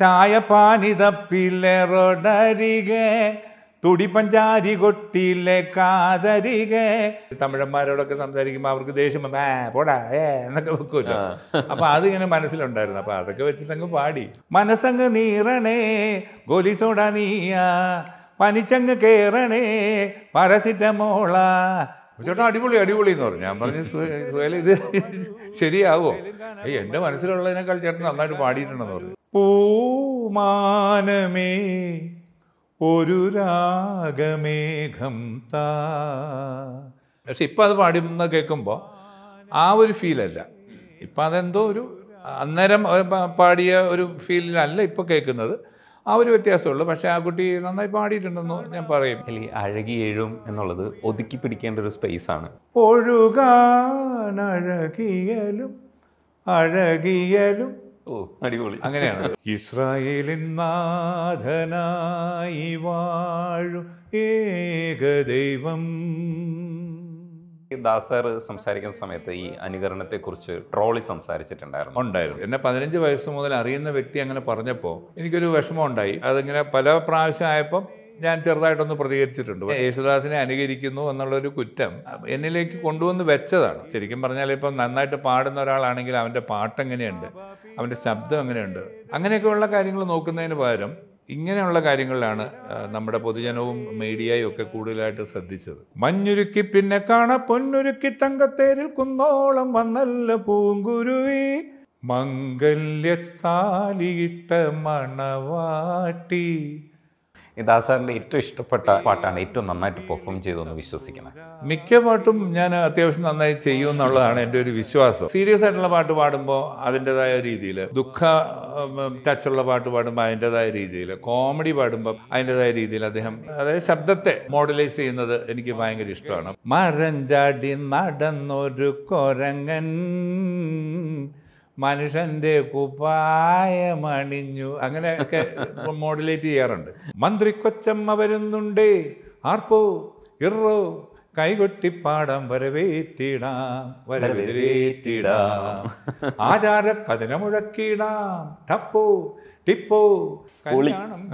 ചായപാനിത തുടി പഞ്ചാരി കൊട്ടിലെ കാതരികെ തമിഴന്മാരോടൊക്കെ സംസാരിക്കുമ്പോൾ അവർക്ക് ദേഷ്യം വന്ന് ഏ പോടാ ഏ എന്നൊക്കെ വെക്കൂല്ലോ അപ്പൊ അതിങ്ങനെ മനസ്സിലുണ്ടായിരുന്നു അപ്പൊ അതൊക്കെ വെച്ചിട്ടങ്ങ് പാടി മനസ്സങ്ങ് നീറണേ ഗോലിസോട നീയ പനിച്ചങ്ങ് കേറണേ മോള ചേട്ടാ അടിപൊളി അടിപൊളി എന്ന് പറഞ്ഞു ഞാൻ പറഞ്ഞു സുഹേല ഇത് ശരിയാവോ എന്റെ മനസ്സിലുള്ളതിനേക്കാൾ ചേട്ടൻ നന്നായിട്ട് പാടിയിട്ടുണ്ടെന്ന് പറഞ്ഞു പൂമാനമേ ഒരു രാഗമേഘം താ പക്ഷെ ഇപ്പം അത് പാടുന്ന കേൾക്കുമ്പോൾ ആ ഒരു ഫീലല്ല ഇപ്പം അതെന്തോ ഒരു അന്നേരം പാടിയ ഒരു ഫീലിനല്ല ഇപ്പോൾ കേൾക്കുന്നത് ആ ഒരു വ്യത്യാസമുള്ളു പക്ഷെ ആ കുട്ടി നന്നായി പാടിയിട്ടുണ്ടെന്ന് ഞാൻ പറയും അഴകി എഴും എന്നുള്ളത് ഒതുക്കി പിടിക്കേണ്ട ഒരു സ്പേസ് ആണ് ഒഴുകാനഴകിയലും അഴകിയലും ഓ അടിപൊളി അങ്ങനെയാണ് ഇസ്രായേലിൻ നാഥനായി വാഴും ഏകദൈവം ദാസാർ സംസാരിക്കുന്ന സമയത്ത് ഈ അനുകരണത്തെ കുറിച്ച് ട്രോളി സംസാരിച്ചിട്ടുണ്ടായിരുന്നു ഉണ്ടായിരുന്നു എന്നെ പതിനഞ്ച് വയസ്സ് മുതൽ അറിയുന്ന വ്യക്തി അങ്ങനെ പറഞ്ഞപ്പോൾ എനിക്കൊരു വിഷമം ഉണ്ടായി അതിങ്ങനെ പല പ്രാവശ്യം ആയപ്പം ഞാൻ ചെറുതായിട്ടൊന്ന് പ്രതികരിച്ചിട്ടുണ്ട് യേശുദാസിനെ അനുകരിക്കുന്നു എന്നുള്ളൊരു കുറ്റം എന്നിലേക്ക് കൊണ്ടുവന്ന് വെച്ചതാണ് ശരിക്കും പറഞ്ഞാൽ ഇപ്പം നന്നായിട്ട് പാടുന്ന ഒരാളാണെങ്കിൽ അവൻ്റെ പാട്ടെങ്ങനെയുണ്ട് അവൻ്റെ ശബ്ദം എങ്ങനെയുണ്ട് അങ്ങനെയൊക്കെയുള്ള കാര്യങ്ങൾ നോക്കുന്നതിന് പകരം ഇങ്ങനെയുള്ള കാര്യങ്ങളിലാണ് നമ്മുടെ പൊതുജനവും മീഡിയയും ഒക്കെ കൂടുതലായിട്ട് ശ്രദ്ധിച്ചത് മഞ്ഞുരുക്കി പിന്നെ കാണ പൊന്നുരുക്കി തങ്കത്തേരിൽ കുന്നോളം വന്നല്ല പൂങ്കുരുവി മംഗല്യത്താലിയിട്ട മണവാട്ടി ഈ ദാസാറിൻ്റെ ഏറ്റവും ഇഷ്ടപ്പെട്ട പാട്ടാണ് ഏറ്റവും നന്നായിട്ട് പെർഫോം ചെയ്തെന്ന് വിശ്വസിക്കുന്നത് മിക്ക പാട്ടും ഞാൻ അത്യാവശ്യം നന്നായി ചെയ്യും എന്നുള്ളതാണ് എൻ്റെ ഒരു വിശ്വാസം സീരിയസ് ആയിട്ടുള്ള പാട്ട് പാടുമ്പോൾ അതിൻ്റെതായ രീതിയിൽ ദുഃഖ ടച്ചുള്ള പാട്ട് പാടുമ്പോൾ അതിൻ്റെതായ രീതിയിൽ കോമഡി പാടുമ്പോൾ അതിൻ്റെതായ രീതിയിൽ അദ്ദേഹം അതായത് ശബ്ദത്തെ മോഡലൈസ് ചെയ്യുന്നത് എനിക്ക് ഭയങ്കര ഇഷ്ടമാണ് മരഞ്ചാടി നടന്നൊരു കൊരങ്ങൻ മനുഷ്യന്റെ കുപ്പായമണിഞ്ഞു അങ്ങനെയൊക്കെ മോഡുലേറ്റ് ചെയ്യാറുണ്ട് മന്ത്രി കൊച്ചമ്മ വരുന്നുണ്ട് ആർപ്പോ ഇറോ കൈകൊട്ടിപ്പാടം വരവേറ്റിടാം വരവേറ്റിടാം ആചാര കഥന മുഴക്കിടാം ടപ്പോ ടിപ്പോ കല്യാണം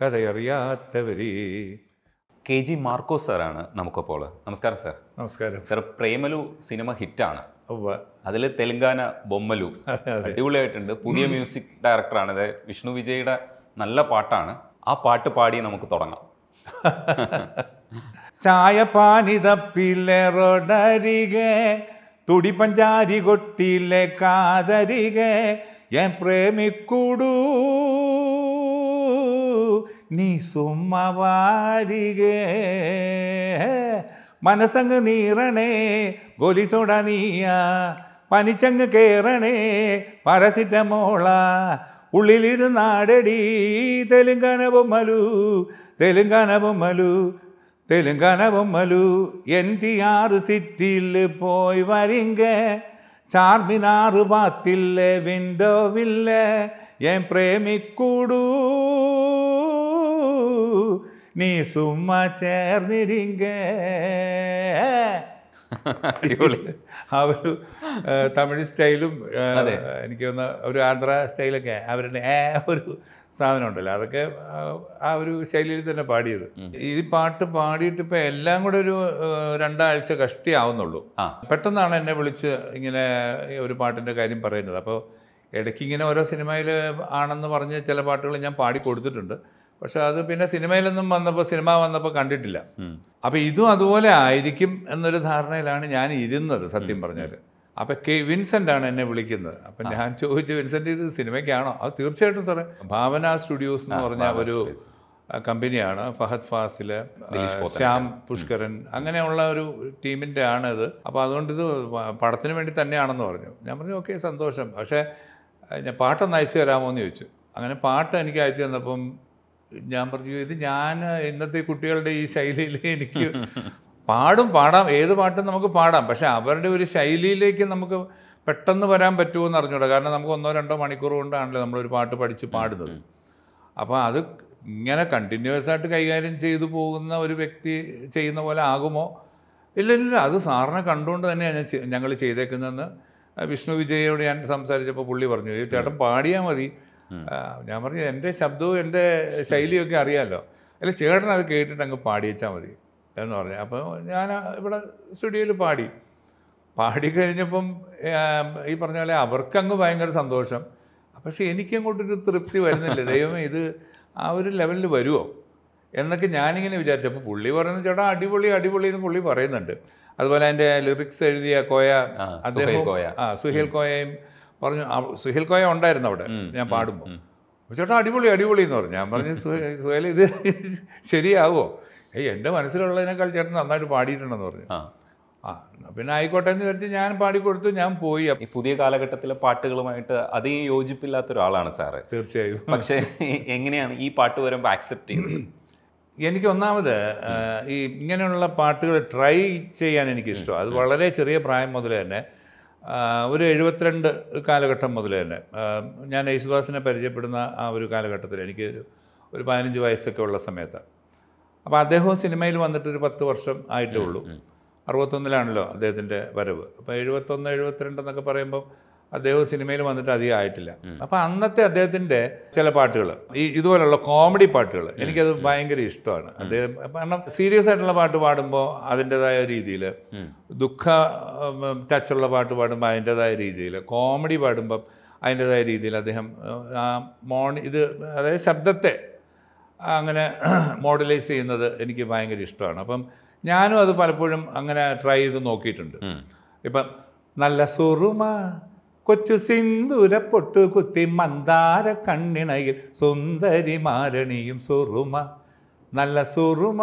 കഥയറിയാത്തവരേ കെ ജി മാർക്കോ സാറാണ് നമുക്കപ്പോൾ നമസ്കാരം സാർ നമസ്കാരം സാർ പ്രേമലു സിനിമ ഹിറ്റാണ് അതിൽ തെലങ്കാന ബൊമ്മലു അടിപൊളിയായിട്ടുണ്ട് പുതിയ മ്യൂസിക് ഡയറക്ടറാണ് അതായത് വിഷ്ണു വിജയുടെ നല്ല പാട്ടാണ് ആ പാട്ട് പാടി നമുക്ക് തുടങ്ങാം ചായ പാനി പാനിതപ്പില്ലറോടരികെ തുടി പഞ്ചാരി കൊട്ടിയില്ലേ കാതരികെ ഞാൻ പ്രേമിക്കൂടൂ നീ സുമ്മവാരികേ മനസ്സങ്ങ് നീറണേ ഗൊലിസൊട നീയ പനിച്ചങ്ങ് കേറണേ പരസിറ്റ പരസിറ്റമോള ഉള്ളിലിരുന്നാടടി തെലുങ്കാന ബൊമ്മലു തെലുങ്കാന ബൊമ്മലു തെലുങ്കാന ബൊമ്മലു എൻ ടി ആറ് സിറ്റിയിൽ പോയി വരിങ്ക ചാർമിനാറ് പാത്തില്ല വിൻഡോവില്ല ഞാൻ പ്രേമിക്കൂടൂ നീ സുമ്മ ചേർന്നിരിങ്ക അവർ തമിഴ് സ്റ്റൈലും എനിക്ക് തോന്നുന്ന ഒരു ആന്ധ്ര സ്റ്റൈലൊക്കെ അവരുടെ ഏ ഒരു സാധനം ഉണ്ടല്ലോ അതൊക്കെ ആ ഒരു ശൈലിയിൽ തന്നെ പാടിയത് ഈ പാട്ട് പാടിയിട്ട് ഇപ്പം എല്ലാം കൂടെ ഒരു രണ്ടാഴ്ച കഷ്ടി ആവുന്നുള്ളൂ പെട്ടെന്നാണ് എന്നെ വിളിച്ച് ഇങ്ങനെ ഒരു പാട്ടിൻ്റെ കാര്യം പറയുന്നത് അപ്പോൾ ഇടയ്ക്ക് ഇങ്ങനെ ഓരോ സിനിമയിൽ ആണെന്ന് പറഞ്ഞ് ചില പാട്ടുകൾ ഞാൻ പാടി കൊടുത്തിട്ടുണ്ട് പക്ഷെ അത് പിന്നെ സിനിമയിലൊന്നും വന്നപ്പോൾ സിനിമ വന്നപ്പോൾ കണ്ടിട്ടില്ല അപ്പോൾ ഇതും അതുപോലെ ആയിരിക്കും എന്നൊരു ധാരണയിലാണ് ഞാൻ ഇരുന്നത് സത്യം പറഞ്ഞാൽ അപ്പോൾ കെ വിൻസെൻ്റ് ആണ് എന്നെ വിളിക്കുന്നത് അപ്പം ഞാൻ ചോദിച്ചു വിൻസെൻ്റ് ഇത് സിനിമയ്ക്കാണോ അത് തീർച്ചയായിട്ടും സാറേ ഭാവന സ്റ്റുഡിയോസ് എന്ന് പറഞ്ഞ ഒരു കമ്പനിയാണ് ഫഹദ് ഫാസിൽ ശ്യാം പുഷ്കരൻ അങ്ങനെയുള്ള ഒരു ടീമിൻ്റെ ആണ് ഇത് അപ്പോൾ അതുകൊണ്ട് ഇത് പടത്തിന് വേണ്ടി തന്നെയാണെന്ന് പറഞ്ഞു ഞാൻ പറഞ്ഞു ഓക്കെ സന്തോഷം പക്ഷേ ഞാൻ പാട്ടൊന്ന് അയച്ചു തരാമോ എന്ന് ചോദിച്ചു അങ്ങനെ പാട്ട് എനിക്ക് അയച്ചു തന്നപ്പം ഞാൻ പറഞ്ഞു ഇത് ഞാൻ ഇന്നത്തെ കുട്ടികളുടെ ഈ ശൈലിയിൽ എനിക്ക് പാടും പാടാം ഏത് പാട്ടും നമുക്ക് പാടാം പക്ഷെ അവരുടെ ഒരു ശൈലിയിലേക്ക് നമുക്ക് പെട്ടെന്ന് വരാൻ പറ്റുമോ എന്ന് അറിഞ്ഞൂടാ കാരണം നമുക്ക് ഒന്നോ രണ്ടോ മണിക്കൂർ കൊണ്ടാണല്ലോ നമ്മളൊരു പാട്ട് പഠിച്ച് പാടുന്നത് അപ്പോൾ അത് ഇങ്ങനെ കണ്ടിന്യൂസ് ആയിട്ട് കൈകാര്യം ചെയ്തു പോകുന്ന ഒരു വ്യക്തി ചെയ്യുന്ന പോലെ ആകുമോ ഇല്ല ഇല്ല അത് സാറിനെ കണ്ടുകൊണ്ട് തന്നെയാണ് ഞങ്ങൾ ചെയ്തേക്കുന്നതെന്ന് വിഷ്ണു വിജയോട് ഞാൻ സംസാരിച്ചപ്പോൾ പുള്ളി പറഞ്ഞു ചേട്ടൻ പാടിയാൽ മതി ഞാൻ പറഞ്ഞു എൻ്റെ ശബ്ദവും എൻ്റെ ശൈലിയൊക്കെ അറിയാമല്ലോ അല്ല ചേട്ടൻ അത് കേട്ടിട്ട് അങ്ങ് പാടിയച്ചാൽ മതി എന്ന് പറഞ്ഞു അപ്പോൾ ഞാൻ ഇവിടെ സ്റ്റുഡിയോയിൽ പാടി പാടി കഴിഞ്ഞപ്പം ഈ പറഞ്ഞ പോലെ അവർക്കങ്ങ് ഭയങ്കര സന്തോഷം പക്ഷെ എനിക്കങ്ങോട്ടൊരു തൃപ്തി വരുന്നില്ല ദൈവമേ ഇത് ആ ഒരു ലെവലിൽ വരുമോ എന്നൊക്കെ ഞാനിങ്ങനെ വിചാരിച്ചപ്പോൾ പുള്ളി പറയുന്ന ചേട്ടാ അടിപൊളി അടിപൊളി എന്ന് പുള്ളി പറയുന്നുണ്ട് അതുപോലെ അതിൻ്റെ ലിറിക്സ് എഴുതിയ കോയ അദ്ദേഹം ആ സുഹേൽ കോയയും പറഞ്ഞു സുഹേൽ കോയ ഉണ്ടായിരുന്നു അവിടെ ഞാൻ പാടുമ്പോൾ ചേട്ടാ അടിപൊളി അടിപൊളി എന്ന് പറഞ്ഞു ഞാൻ പറഞ്ഞു സുഹേൽ ഇത് ശരിയാവുമോ ഏയ് എൻ്റെ മനസ്സിലുള്ളതിനേക്കാൾ ചേട്ടൻ നന്നായിട്ട് പാടിയിട്ടുണ്ടെന്ന് പറഞ്ഞു ആ പിന്നെ ആയിക്കോട്ടെ എന്ന് വിചാരിച്ച് ഞാൻ പാടിക്കൊടുത്തു ഞാൻ പോയി ഈ പുതിയ കാലഘട്ടത്തിലെ പാട്ടുകളുമായിട്ട് അധികം യോജിപ്പില്ലാത്ത ഒരാളാണ് സാറ് തീർച്ചയായും പക്ഷേ എങ്ങനെയാണ് ഈ പാട്ട് വരുമ്പോൾ ആക്സെപ്റ്റ് ചെയ്യുന്നത് എനിക്ക് ഒന്നാമത് ഈ ഇങ്ങനെയുള്ള പാട്ടുകൾ ട്രൈ ചെയ്യാൻ എനിക്കിഷ്ടമാണ് അത് വളരെ ചെറിയ പ്രായം മുതൽ തന്നെ ഒരു എഴുപത്തിരണ്ട് കാലഘട്ടം മുതൽ തന്നെ ഞാൻ യേശുദാസിനെ പരിചയപ്പെടുന്ന ആ ഒരു കാലഘട്ടത്തിൽ എനിക്ക് ഒരു പതിനഞ്ച് വയസ്സൊക്കെ ഉള്ള സമയത്ത് അപ്പോൾ അദ്ദേഹവും സിനിമയിൽ വന്നിട്ട് ഒരു പത്ത് വർഷം ആയിട്ടേ ഉള്ളൂ അറുപത്തൊന്നിലാണല്ലോ അദ്ദേഹത്തിൻ്റെ വരവ് അപ്പോൾ എഴുപത്തൊന്ന് എഴുപത്തിരണ്ടെന്നൊക്കെ എന്നൊക്കെ പറയുമ്പോൾ അദ്ദേഹം സിനിമയിൽ വന്നിട്ട് അധികം ആയിട്ടില്ല അപ്പോൾ അന്നത്തെ അദ്ദേഹത്തിന്റെ ചില പാട്ടുകൾ ഈ ഇതുപോലുള്ള കോമഡി പാട്ടുകൾ എനിക്കത് ഭയങ്കര ഇഷ്ടമാണ് അദ്ദേഹം കാരണം സീരിയസ് ആയിട്ടുള്ള പാട്ട് പാടുമ്പോൾ അതിൻ്റെതായ രീതിയിൽ ദുഃഖ ടച്ചുള്ള പാട്ട് പാടുമ്പോൾ അതിൻ്റെതായ രീതിയിൽ കോമഡി പാടുമ്പം അതിൻ്റെതായ രീതിയിൽ അദ്ദേഹം ആ മോൺ ഇത് അതായത് ശബ്ദത്തെ അങ്ങനെ മോഡലൈസ് ചെയ്യുന്നത് എനിക്ക് ഭയങ്കര ഇഷ്ടമാണ് അപ്പം ഞാനും അത് പലപ്പോഴും അങ്ങനെ ട്രൈ ചെയ്ത് നോക്കിയിട്ടുണ്ട് ഇപ്പം നല്ല സുറുമ കൊച്ചു സിന്ദൂരപ്പൊട്ടു കുത്തി മന്ദാര കണ്ണിണയിൽ സുന്ദരി മാരണിയും സുറുമ നല്ല സുറുമ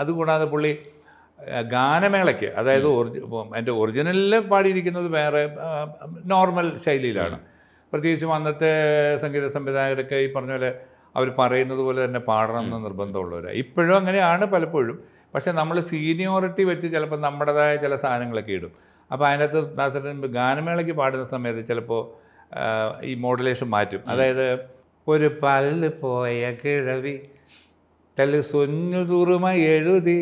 അതുകൂടാതെ പുള്ളി ഗാനമേളയ്ക്ക് അതായത് ഒറിജി എൻ്റെ ഒറിജിനലിൽ പാടിയിരിക്കുന്നത് വേറെ നോർമൽ ശൈലിയിലാണ് പ്രത്യേകിച്ചും അന്നത്തെ സംഗീത സംവിധായകരൊക്കെ ഈ പറഞ്ഞ പോലെ അവർ പറയുന്നത് പോലെ തന്നെ പാടണം എന്ന് നിർബന്ധമുള്ളവരാണ് ഇപ്പോഴും അങ്ങനെയാണ് പലപ്പോഴും പക്ഷേ നമ്മൾ സീനിയോറിറ്റി വെച്ച് ചിലപ്പോൾ നമ്മുടേതായ ചില സാധനങ്ങളൊക്കെ ഇടും അപ്പോൾ അതിനകത്ത് ദാസേട്ടൻ ഗാനമേളയ്ക്ക് പാടുന്ന സമയത്ത് ചിലപ്പോൾ ഈ മോഡുലേഷൻ മാറ്റും അതായത് ഒരു പല്ല് പോയ കിഴവി തല്ല് സൊഞ്ഞു തുറുമ എഴുതി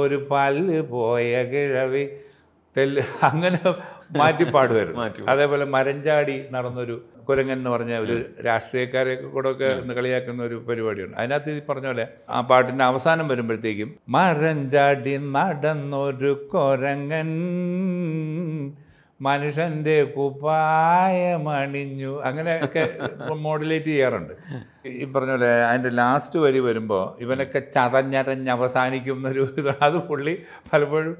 ഒരു പല്ല് പോയ കിഴവി തെല്ല് അങ്ങനെ മാറ്റി പാടുമായിരുന്നു അതേപോലെ മരഞ്ചാടി നടന്നൊരു കുരങ്ങൻ എന്ന് പറഞ്ഞ ഒരു രാഷ്ട്രീയക്കാരെയൊക്കെ കൂടെ ഒക്കെ ഒന്ന് കളിയാക്കുന്ന ഒരു പരിപാടിയുണ്ട് അതിനകത്ത് ഈ പറഞ്ഞ പോലെ ആ പാട്ടിൻ്റെ അവസാനം വരുമ്പോഴത്തേക്കും മരഞ്ചാടി നടന്നൊരു കൊരങ്ങൻ മനുഷ്യൻ്റെ കുപ്പായമണിഞ്ഞു അങ്ങനെയൊക്കെ മോഡുലേറ്റ് ചെയ്യാറുണ്ട് ഈ പറഞ്ഞ പോലെ അതിൻ്റെ ലാസ്റ്റ് വരി വരുമ്പോൾ ഇവനൊക്കെ ചതഞ്ഞരഞ്ഞ് അവസാനിക്കുന്നൊരു എന്നൊരു അത് പുള്ളി പലപ്പോഴും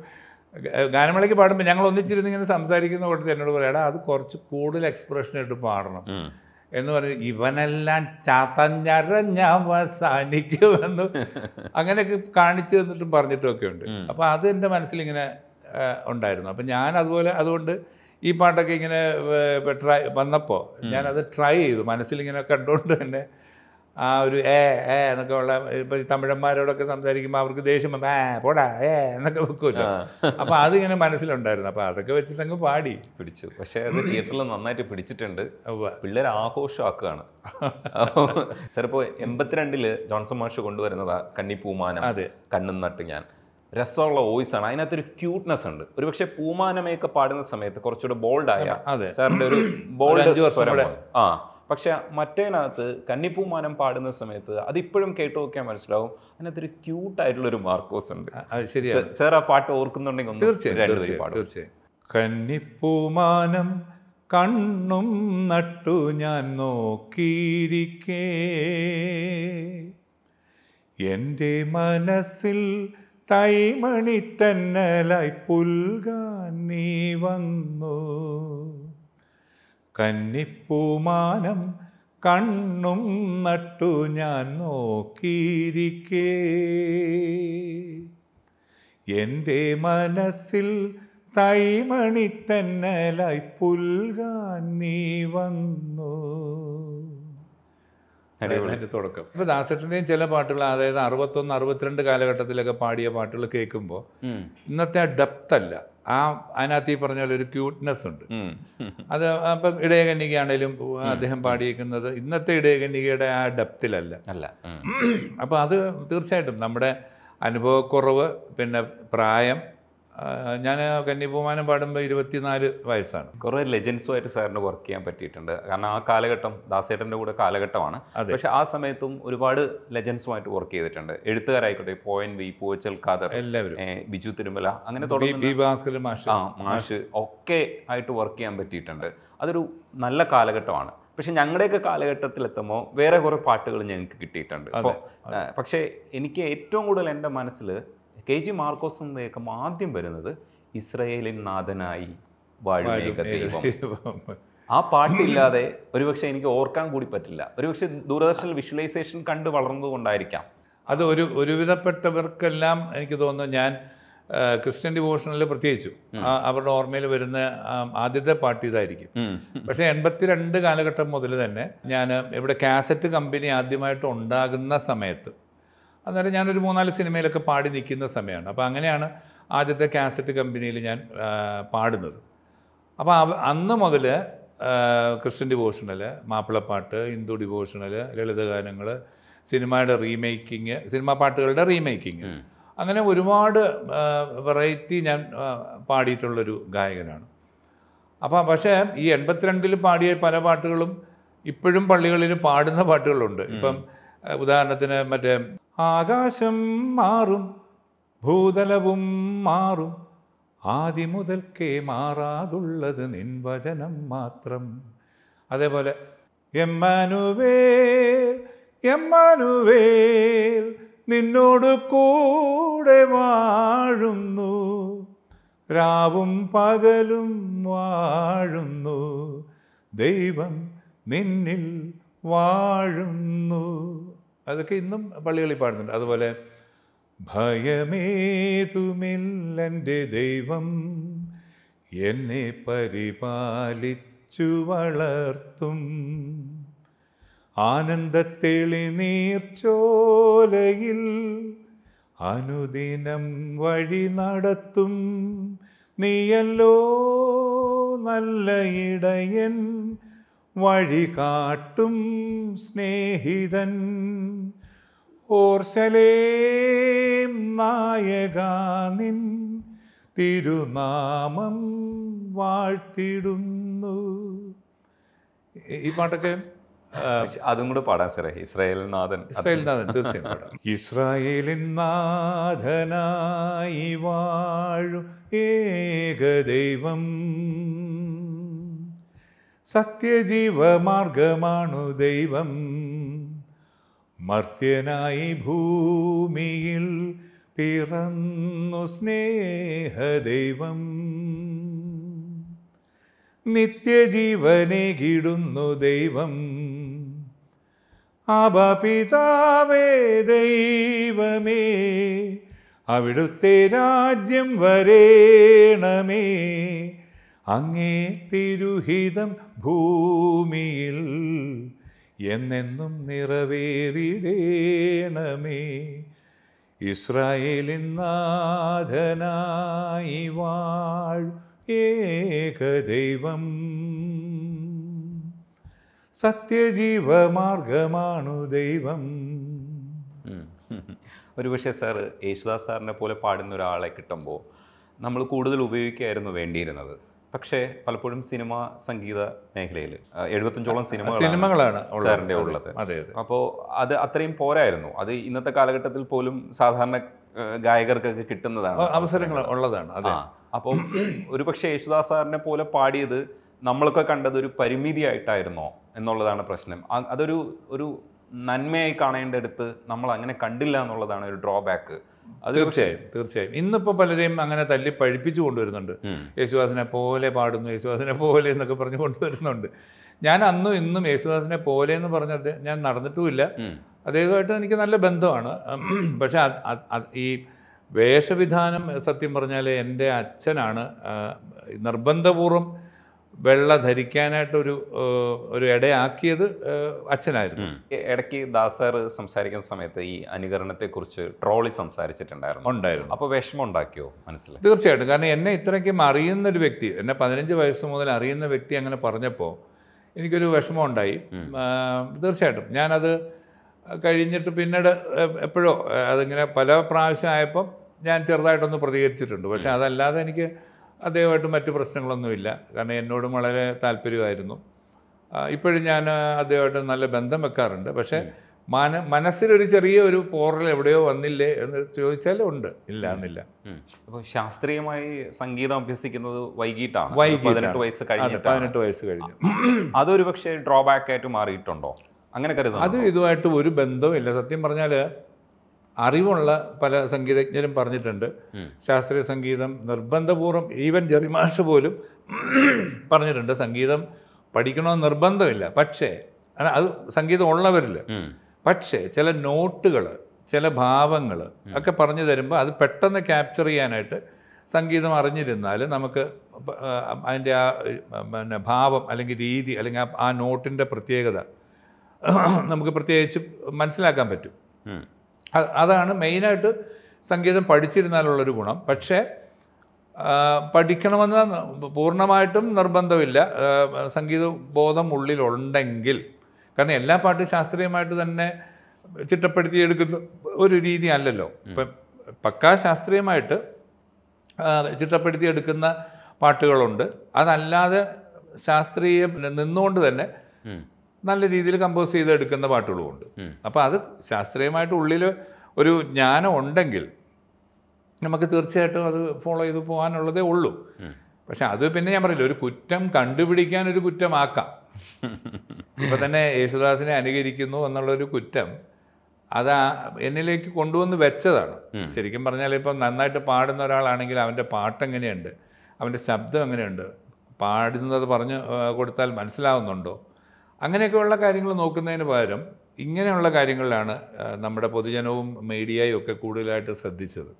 ഗാനമേളയ്ക്ക് പാടുമ്പോൾ ഞങ്ങൾ ഒന്നിച്ചിരുന്ന് ഇങ്ങനെ സംസാരിക്കുന്ന കൂട്ടത്തിൽ എന്നോട് പറയാടാ അത് കുറച്ച് കൂടുതൽ എക്സ്പ്രഷൻ ഇട്ട് പാടണം എന്ന് പറഞ്ഞ് ഇവനെല്ലാം ചതഞ്ഞരഞ്ഞവസാനിക്കുമെന്ന് അങ്ങനെയൊക്കെ കാണിച്ചു തന്നിട്ടും പറഞ്ഞിട്ടുമൊക്കെ ഉണ്ട് അപ്പോൾ അത് എൻ്റെ മനസ്സിലിങ്ങനെ ഉണ്ടായിരുന്നു അപ്പം ഞാൻ അതുപോലെ അതുകൊണ്ട് ഈ പാട്ടൊക്കെ ഇങ്ങനെ ട്രൈ വന്നപ്പോൾ ഞാനത് ട്രൈ ചെയ്തു മനസ്സിലിങ്ങനെ കണ്ടുകൊണ്ട് തന്നെ ആ ഒരു ഏ ഏ എന്നൊക്കെ ഉള്ള ഇപ്പം തമിഴന്മാരോടൊക്കെ സംസാരിക്കുമ്പോൾ അവർക്ക് ദേഷ്യം വന്നു ഏ പോടാ ഏ എന്നൊക്കെ വെക്കുമല്ലോ അപ്പോൾ അതിങ്ങനെ മനസ്സിലുണ്ടായിരുന്നു അപ്പോൾ അതൊക്കെ വെച്ചിട്ട് അങ്ങ് പാടി പിടിച്ചു പക്ഷേ അത് തിയേറ്ററിൽ നന്നായിട്ട് പിടിച്ചിട്ടുണ്ട് പിള്ളേർ ആഘോഷമാക്കുകയാണ് ചിലപ്പോൾ എൺപത്തിരണ്ടില് ജോൺസൺ മാഷ് കൊണ്ടുവരുന്നതാ കണ്ണി പൂമാനം കണ്ണും നട്ട് ഞാൻ രസമുള്ള വോയിസ് ആണ് അതിനകത്തൊരു ക്യൂട്ട്നെസ് ഉണ്ട് ഒരു പക്ഷേ പൂമാനമയൊക്കെ പാടുന്ന സമയത്ത് കുറച്ചുകൂടെ ബോൾഡായ സാറിന്റെ ഒരു ബോൾഡ് ആ പക്ഷെ മറ്റേനകത്ത് കന്നിപ്പൂമാനം പാടുന്ന സമയത്ത് അതിപ്പോഴും കേട്ടു നോക്കിയാൽ മനസ്സിലാവും ആയിട്ടുള്ള ക്യൂട്ടായിട്ടുള്ളൊരു മാർക്കോസ് ഉണ്ട് ശരിയാണ് സാർ ആ പാട്ട് ഓർക്കുന്നുണ്ടെങ്കിൽ കന്നിപ്പൂമാനം കണ്ണും നട്ടു ഞാൻ നോക്കിയിരിക്കേ എൻ്റെ മനസ്സിൽ തൈമണി തന്നലായി പുൽകാൻ നീ വന്നു കന്നിപ്പൂമാനം കണ്ണും നട്ടു ഞാൻ നോക്കിയിരിക്കേ എൻ്റെ മനസ്സിൽ തൈമണി തന്നലായി പുൽകാൻ നീ വന്നു അതിൻ്റെ തുടക്കം ഇപ്പോൾ ദാസേട്ടൻ്റെയും ചില പാട്ടുകൾ അതായത് അറുപത്തൊന്ന് അറുപത്തിരണ്ട് കാലഘട്ടത്തിലൊക്കെ പാടിയ പാട്ടുകൾ കേൾക്കുമ്പോൾ ഇന്നത്തെ ആ അല്ല ആ അതിനകത്ത് ഈ പറഞ്ഞ ഒരു ക്യൂട്ട്നെസ് ഉണ്ട് അത് അപ്പൊ ഇടയകന്യകയാണേലും അദ്ദേഹം പാടിയേക്കുന്നത് ഇന്നത്തെ ഇടയകന്യകയുടെ ആ ഡെപ്തിലല്ല അല്ല അപ്പം അത് തീർച്ചയായിട്ടും നമ്മുടെ അനുഭവക്കുറവ് പിന്നെ പ്രായം ഞാൻ കന്നിപ്പൂമാനം പാടുമ്പോൾ ഇരുപത്തിനാല് വയസ്സാണ് കുറേ ലെജൻസുമായിട്ട് സാറിന് വർക്ക് ചെയ്യാൻ പറ്റിയിട്ടുണ്ട് കാരണം ആ കാലഘട്ടം ദാസേട്ടൻ്റെ കൂടെ കാലഘട്ടമാണ് പക്ഷെ ആ സമയത്തും ഒരുപാട് ലെജൻസുമായിട്ട് വർക്ക് ചെയ്തിട്ടുണ്ട് എഴുത്തുകാരായിക്കോട്ടെ പോയൻ വി പൂവച്ചൽ ഖാദർ എല്ലാവരും ബിജു തിരുമല അങ്ങനെ മാഷ് മാഷ് ഒക്കെ ആയിട്ട് വർക്ക് ചെയ്യാൻ പറ്റിയിട്ടുണ്ട് അതൊരു നല്ല കാലഘട്ടമാണ് പക്ഷെ ഞങ്ങളുടെയൊക്കെ കാലഘട്ടത്തിലെത്തുമ്പോൾ വേറെ കുറേ പാട്ടുകൾ ഞങ്ങൾക്ക് കിട്ടിയിട്ടുണ്ട് അപ്പോൾ പക്ഷേ എനിക്ക് ഏറ്റവും കൂടുതൽ എൻ്റെ മനസ്സിൽ കെ ജി മാർക്കോസ് എന്ന ഏക്കം ആദ്യം വരുന്നത് ഇസ്രയേലിൻ നാഥനായി ദൈവം ആ പാട്ടില്ലാതെ ഒരുപക്ഷെ എനിക്ക് ഓർക്കാൻ കൂടി പറ്റില്ല ഒരുപക്ഷെ ദൂരദർശനിൽ വിഷ്വലൈസേഷൻ കണ്ട് വളർന്നതുകൊണ്ടായിരിക്കാം അത് ഒരു ഒരുവിധപ്പെട്ടവർക്കെല്ലാം എനിക്ക് തോന്നുന്നു ഞാൻ ക്രിസ്ത്യൻ ഡിവോഷനിൽ പ്രത്യേകിച്ചു അവരുടെ ഓർമ്മയിൽ വരുന്ന ആദ്യത്തെ പാട്ട് ഇതായിരിക്കും പക്ഷേ എൺപത്തിരണ്ട് കാലഘട്ടം മുതൽ തന്നെ ഞാൻ ഇവിടെ കാസറ്റ് കമ്പനി ആദ്യമായിട്ട് ഉണ്ടാകുന്ന സമയത്ത് അന്നേരം ഞാനൊരു മൂന്നാല് സിനിമയിലൊക്കെ പാടി നിൽക്കുന്ന സമയമാണ് അപ്പോൾ അങ്ങനെയാണ് ആദ്യത്തെ കാസറ്റ് കമ്പനിയിൽ ഞാൻ പാടുന്നത് അപ്പോൾ അന്ന് മുതൽ ക്രിസ്ത്യൻ ഡിവോഷണൽ മാപ്പിളപ്പാട്ട് ഹിന്ദു ഡിവോഷണൽ ലളിതഗാനങ്ങൾ സിനിമയുടെ റീമേക്കിങ് സിനിമാ പാട്ടുകളുടെ റീമേക്കിങ് അങ്ങനെ ഒരുപാട് വെറൈറ്റി ഞാൻ പാടിയിട്ടുള്ളൊരു ഗായകനാണ് അപ്പോൾ പക്ഷേ ഈ എൺപത്തിരണ്ടിൽ പാടിയ പല പാട്ടുകളും ഇപ്പോഴും പള്ളികളിൽ പാടുന്ന പാട്ടുകളുണ്ട് ഇപ്പം ഉദാഹരണത്തിന് മറ്റേ ആകാശം മാറും ഭൂതലവും മാറും ആദ്യം മുതൽക്കേ മാറാതുള്ളത് നിൻ വചനം മാത്രം അതേപോലെ എമ്മാനുവേൽ എമ്മാനുവേൽ നിന്നോട് കൂടെ വാഴുന്നു രാവും പകലും വാഴുന്നു ദൈവം നിന്നിൽ വാഴുന്നു അതൊക്കെ ഇന്നും പള്ളികളിൽ പാടുന്നുണ്ട് അതുപോലെ ഭയമേതുമില്ലെൻ്റെ ദൈവം എന്നെ പരിപാലിച്ചു വളർത്തും ആനന്ദത്തെളി നീർച്ചോലയിൽ അനുദിനം വഴി നടത്തും നീയല്ലോ നല്ല ഇടയൻ വഴികാട്ടും സ്നേഹിതൻ ഓർസലേം നായക നിൻ തിരുനാമം വാഴ്ത്തിടുന്നു ഈ പാട്ടൊക്കെ അതും കൂടെ പാടാം സാറേ ഇസ്രായേൽ നാഥൻ ഇസ്രായേൽ നാഥൻ ഇസ്രായേലിൻ നാഥനായി വാഴും ഏക ദൈവം സത്യജീവമാർഗമാണു ദൈവം മർത്യനായി ഭൂമിയിൽ പിറന്നു സ്നേഹദൈവം നിത്യജീവനെ കിടുന്നു ദൈവം അപപിതാവേ ദൈവമേ അവിടുത്തെ രാജ്യം വരേണമേ അങ്ങേ തിരുഹിതം ഭൂമിയിൽ എന്നെന്നും നിറവേറിടേണമേ ഇസ്രായേലിൻ നാഥനായി വാൾ ഏകദൈവം സത്യജീവമാർഗമാണു ദൈവം ഒരുപക്ഷെ സാർ യേശുദാസ് സാറിനെ പോലെ പാടുന്ന ഒരാളെ കിട്ടുമ്പോൾ നമ്മൾ കൂടുതൽ ഉപയോഗിക്കായിരുന്നു വേണ്ടിയിരുന്നത് പക്ഷേ പലപ്പോഴും സിനിമ സംഗീത മേഖലയിൽ എഴുപത്തഞ്ചോളം സിനിമ സിനിമകളാണ് ഉള്ളത് അപ്പോൾ അത് അത്രയും പോരായിരുന്നു അത് ഇന്നത്തെ കാലഘട്ടത്തിൽ പോലും സാധാരണ ഗായകർക്കൊക്കെ കിട്ടുന്നതാണ് അവസരങ്ങൾ ഉള്ളതാണ് അപ്പം ഒരു പക്ഷേ യേശുദാസ് സാറിനെ പോലെ പാടിയത് നമ്മളൊക്കെ കണ്ടത് ഒരു പരിമിതിയായിട്ടായിരുന്നോ എന്നുള്ളതാണ് പ്രശ്നം അതൊരു ഒരു നന്മയായി കാണേണ്ടടുത്ത് നമ്മൾ അങ്ങനെ കണ്ടില്ല എന്നുള്ളതാണ് ഒരു ഡ്രോബാക്ക് തീർച്ചയായും തീർച്ചയായും ഇന്നിപ്പോൾ പലരെയും അങ്ങനെ തല്ലി പഴിപ്പിച്ചു കൊണ്ടുവരുന്നുണ്ട് യേശുദാസിനെ പോലെ പാടുന്നു യേശുദാസിനെ പോലെ എന്നൊക്കെ പറഞ്ഞു കൊണ്ടുവരുന്നുണ്ട് ഞാൻ അന്നും ഇന്നും യേശുദാസിനെ പോലെ എന്ന് പറഞ്ഞത് ഞാൻ നടന്നിട്ടുമില്ല അദ്ദേഹമായിട്ട് എനിക്ക് നല്ല ബന്ധമാണ് പക്ഷെ ഈ വേഷവിധാനം സത്യം പറഞ്ഞാൽ എൻ്റെ അച്ഛനാണ് നിർബന്ധപൂർവ്വം വെള്ള ധരിക്കാനായിട്ടൊരു ഒരു ഇടയാക്കിയത് അച്ഛനായിരുന്നു ഇടയ്ക്ക് ദാസാർ സംസാരിക്കുന്ന സമയത്ത് ഈ കുറിച്ച് ട്രോളി സംസാരിച്ചിട്ടുണ്ടായിരുന്നു ഉണ്ടായിരുന്നു അപ്പോൾ വിഷമം ഉണ്ടാക്കിയോ മനസ്സിലായി തീർച്ചയായിട്ടും കാരണം എന്നെ ഇത്രയ്ക്കും അറിയുന്ന ഒരു വ്യക്തി എന്നെ പതിനഞ്ച് വയസ്സ് മുതൽ അറിയുന്ന വ്യക്തി അങ്ങനെ പറഞ്ഞപ്പോൾ എനിക്കൊരു വിഷമം ഉണ്ടായി തീർച്ചയായിട്ടും ഞാനത് കഴിഞ്ഞിട്ട് പിന്നീട് എപ്പോഴോ അതിങ്ങനെ പല പ്രാവശ്യം ആയപ്പം ഞാൻ ചെറുതായിട്ടൊന്ന് പ്രതികരിച്ചിട്ടുണ്ട് പക്ഷേ അതല്ലാതെ എനിക്ക് അദ്ദേഹമായിട്ട് മറ്റു പ്രശ്നങ്ങളൊന്നുമില്ല കാരണം എന്നോടും വളരെ താല്പര്യമായിരുന്നു ഇപ്പോഴും ഞാൻ അദ്ദേഹമായിട്ട് നല്ല ബന്ധം വെക്കാറുണ്ട് പക്ഷേ മന മനസ്സിലൊരു ചെറിയ ഒരു പോറൽ എവിടെയോ വന്നില്ലേ എന്ന് ചോദിച്ചാൽ ഉണ്ട് ഇല്ല എന്നില്ല അപ്പോൾ ശാസ്ത്രീയമായി സംഗീതം അഭ്യസിക്കുന്നത് വൈകിട്ടാണ് പതിനെട്ട് വയസ്സ് കഴിഞ്ഞു പതിനെട്ട് വയസ്സ് കഴിഞ്ഞു അതൊരു പക്ഷേ ഡ്രോബാക്കായിട്ട് മാറിയിട്ടുണ്ടോ അങ്ങനെ കരുതുന്നു അത് ഇതുമായിട്ട് ഒരു ബന്ധവും ഇല്ല സത്യം പറഞ്ഞാൽ അറിവുള്ള പല സംഗീതജ്ഞരും പറഞ്ഞിട്ടുണ്ട് ശാസ്ത്രീയ സംഗീതം നിർബന്ധപൂർവ്വം ഈവൻ ജെറിമാഷ് പോലും പറഞ്ഞിട്ടുണ്ട് സംഗീതം പഠിക്കണമെന്ന് നിർബന്ധമില്ല പക്ഷേ അത് സംഗീതം ഉള്ളവരിൽ പക്ഷേ ചില നോട്ടുകൾ ചില ഭാവങ്ങൾ ഒക്കെ പറഞ്ഞു തരുമ്പോൾ അത് പെട്ടെന്ന് ക്യാപ്ചർ ചെയ്യാനായിട്ട് സംഗീതം അറിഞ്ഞിരുന്നാൽ നമുക്ക് അതിൻ്റെ ആ പിന്നെ ഭാവം അല്ലെങ്കിൽ രീതി അല്ലെങ്കിൽ ആ നോട്ടിൻ്റെ പ്രത്യേകത നമുക്ക് പ്രത്യേകിച്ച് മനസ്സിലാക്കാൻ പറ്റും അതാണ് മെയിനായിട്ട് സംഗീതം പഠിച്ചിരുന്നാലുള്ളൊരു ഗുണം പക്ഷേ പഠിക്കണമെന്ന് പൂർണ്ണമായിട്ടും നിർബന്ധമില്ല സംഗീത ബോധം ഉള്ളിലുണ്ടെങ്കിൽ കാരണം എല്ലാ പാട്ടും ശാസ്ത്രീയമായിട്ട് തന്നെ ചിട്ടപ്പെടുത്തി എടുക്കുന്ന ഒരു രീതി അല്ലല്ലോ ഇപ്പം പക്കാ ശാസ്ത്രീയമായിട്ട് ചിട്ടപ്പെടുത്തി എടുക്കുന്ന പാട്ടുകളുണ്ട് അതല്ലാതെ ശാസ്ത്രീയ നിന്നുകൊണ്ട് തന്നെ നല്ല രീതിയിൽ കമ്പോസ് ചെയ്ത് എടുക്കുന്ന പാട്ടുകളുമുണ്ട് അപ്പോൾ അത് ശാസ്ത്രീയമായിട്ട് ഉള്ളിൽ ഒരു ജ്ഞാനം ഉണ്ടെങ്കിൽ നമുക്ക് തീർച്ചയായിട്ടും അത് ഫോളോ ചെയ്ത് പോകാനുള്ളതേ ഉള്ളൂ പക്ഷെ അത് പിന്നെ ഞാൻ പറയില്ല ഒരു കുറ്റം കണ്ടുപിടിക്കാൻ ഒരു കുറ്റമാക്കാം ഇപ്പം തന്നെ യേശുദാസിനെ അനുകരിക്കുന്നു എന്നുള്ളൊരു കുറ്റം അത് എന്നിലേക്ക് കൊണ്ടുവന്ന് വെച്ചതാണ് ശരിക്കും പറഞ്ഞാൽ ഇപ്പം നന്നായിട്ട് പാടുന്ന ഒരാളാണെങ്കിൽ അവൻ്റെ പാട്ട് എങ്ങനെയുണ്ട് അവൻ്റെ ശബ്ദം എങ്ങനെയുണ്ട് പാടുന്നത് പറഞ്ഞു കൊടുത്താൽ മനസ്സിലാവുന്നുണ്ടോ അങ്ങനെയൊക്കെയുള്ള കാര്യങ്ങൾ നോക്കുന്നതിന് പകരം ഇങ്ങനെയുള്ള കാര്യങ്ങളിലാണ് നമ്മുടെ പൊതുജനവും മീഡിയയും ഒക്കെ കൂടുതലായിട്ട് ശ്രദ്ധിച്ചത്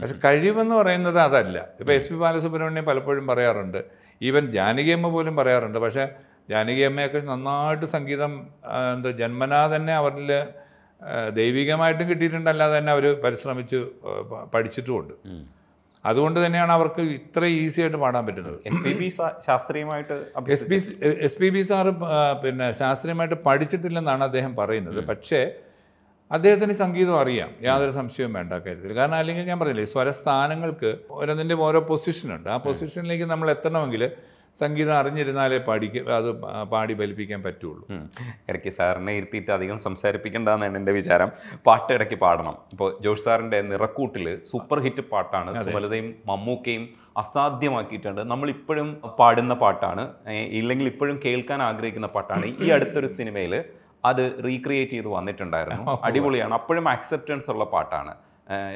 പക്ഷെ കഴിവെന്ന് പറയുന്നത് അതല്ല ഇപ്പോൾ എസ് പി ബാലസുബ്രഹ്മണ്യം പലപ്പോഴും പറയാറുണ്ട് ഈവൻ ജാനകിയമ്മ പോലും പറയാറുണ്ട് പക്ഷെ ജാനകിയമ്മയൊക്കെ നന്നായിട്ട് സംഗീതം എന്തോ ജന്മനാ തന്നെ അവരിൽ ദൈവികമായിട്ടും കിട്ടിയിട്ടുണ്ട് അല്ലാതെ തന്നെ അവർ പരിശ്രമിച്ച് പഠിച്ചിട്ടുമുണ്ട് അതുകൊണ്ട് തന്നെയാണ് അവർക്ക് ഇത്ര ഈസി ആയിട്ട് പാടാൻ പറ്റുന്നത് എസ് പി ബി ശാസ്ത്രീയമായിട്ട് S P S P B sir പിന്നെ ശാസ്ത്രീയമായിട്ട് പഠിച്ചിട്ടില്ലെന്നാണ് അദ്ദേഹം പറയുന്നത് പക്ഷേ അദ്ദേഹത്തിന് സംഗീതം അറിയാം യാതൊരു സംശയവും വേണ്ട കാര്യത്തിൽ കാരണം അല്ലെങ്കിൽ ഞാൻ പറഞ്ഞില്ലേ സ്വരസ്ഥാനങ്ങൾക്ക് ഓരോന്നിൻ്റെ ഓരോ പൊസിഷനുണ്ട് ആ പൊസിഷനിലേക്ക് നമ്മൾ എത്തണമെങ്കിൽ സംഗീതം അറിഞ്ഞിരുന്നാലേ പാടിക്ക അത് പാടി ഫലിപ്പിക്കാൻ പറ്റുള്ളൂ ഇടയ്ക്ക് സാറിനെ ഇരുത്തിയിട്ട് അധികം സംസാരിപ്പിക്കേണ്ടതെന്നാണ് എൻ്റെ വിചാരം പാട്ട് ഇടയ്ക്ക് പാടണം ഇപ്പോൾ ജോഷ് സാറിൻ്റെ നിറക്കൂട്ടിൽ സൂപ്പർ ഹിറ്റ് പാട്ടാണ് സുമലതയും മമ്മൂക്കയും അസാധ്യമാക്കിയിട്ടുണ്ട് നമ്മളിപ്പോഴും പാടുന്ന പാട്ടാണ് ഇല്ലെങ്കിൽ ഇപ്പോഴും കേൾക്കാൻ ആഗ്രഹിക്കുന്ന പാട്ടാണ് ഈ അടുത്തൊരു സിനിമയിൽ അത് റീക്രിയേറ്റ് ചെയ്ത് വന്നിട്ടുണ്ടായിരുന്നു അടിപൊളിയാണ് അപ്പോഴും ആക്സെപ്റ്റൻസ് ഉള്ള പാട്ടാണ്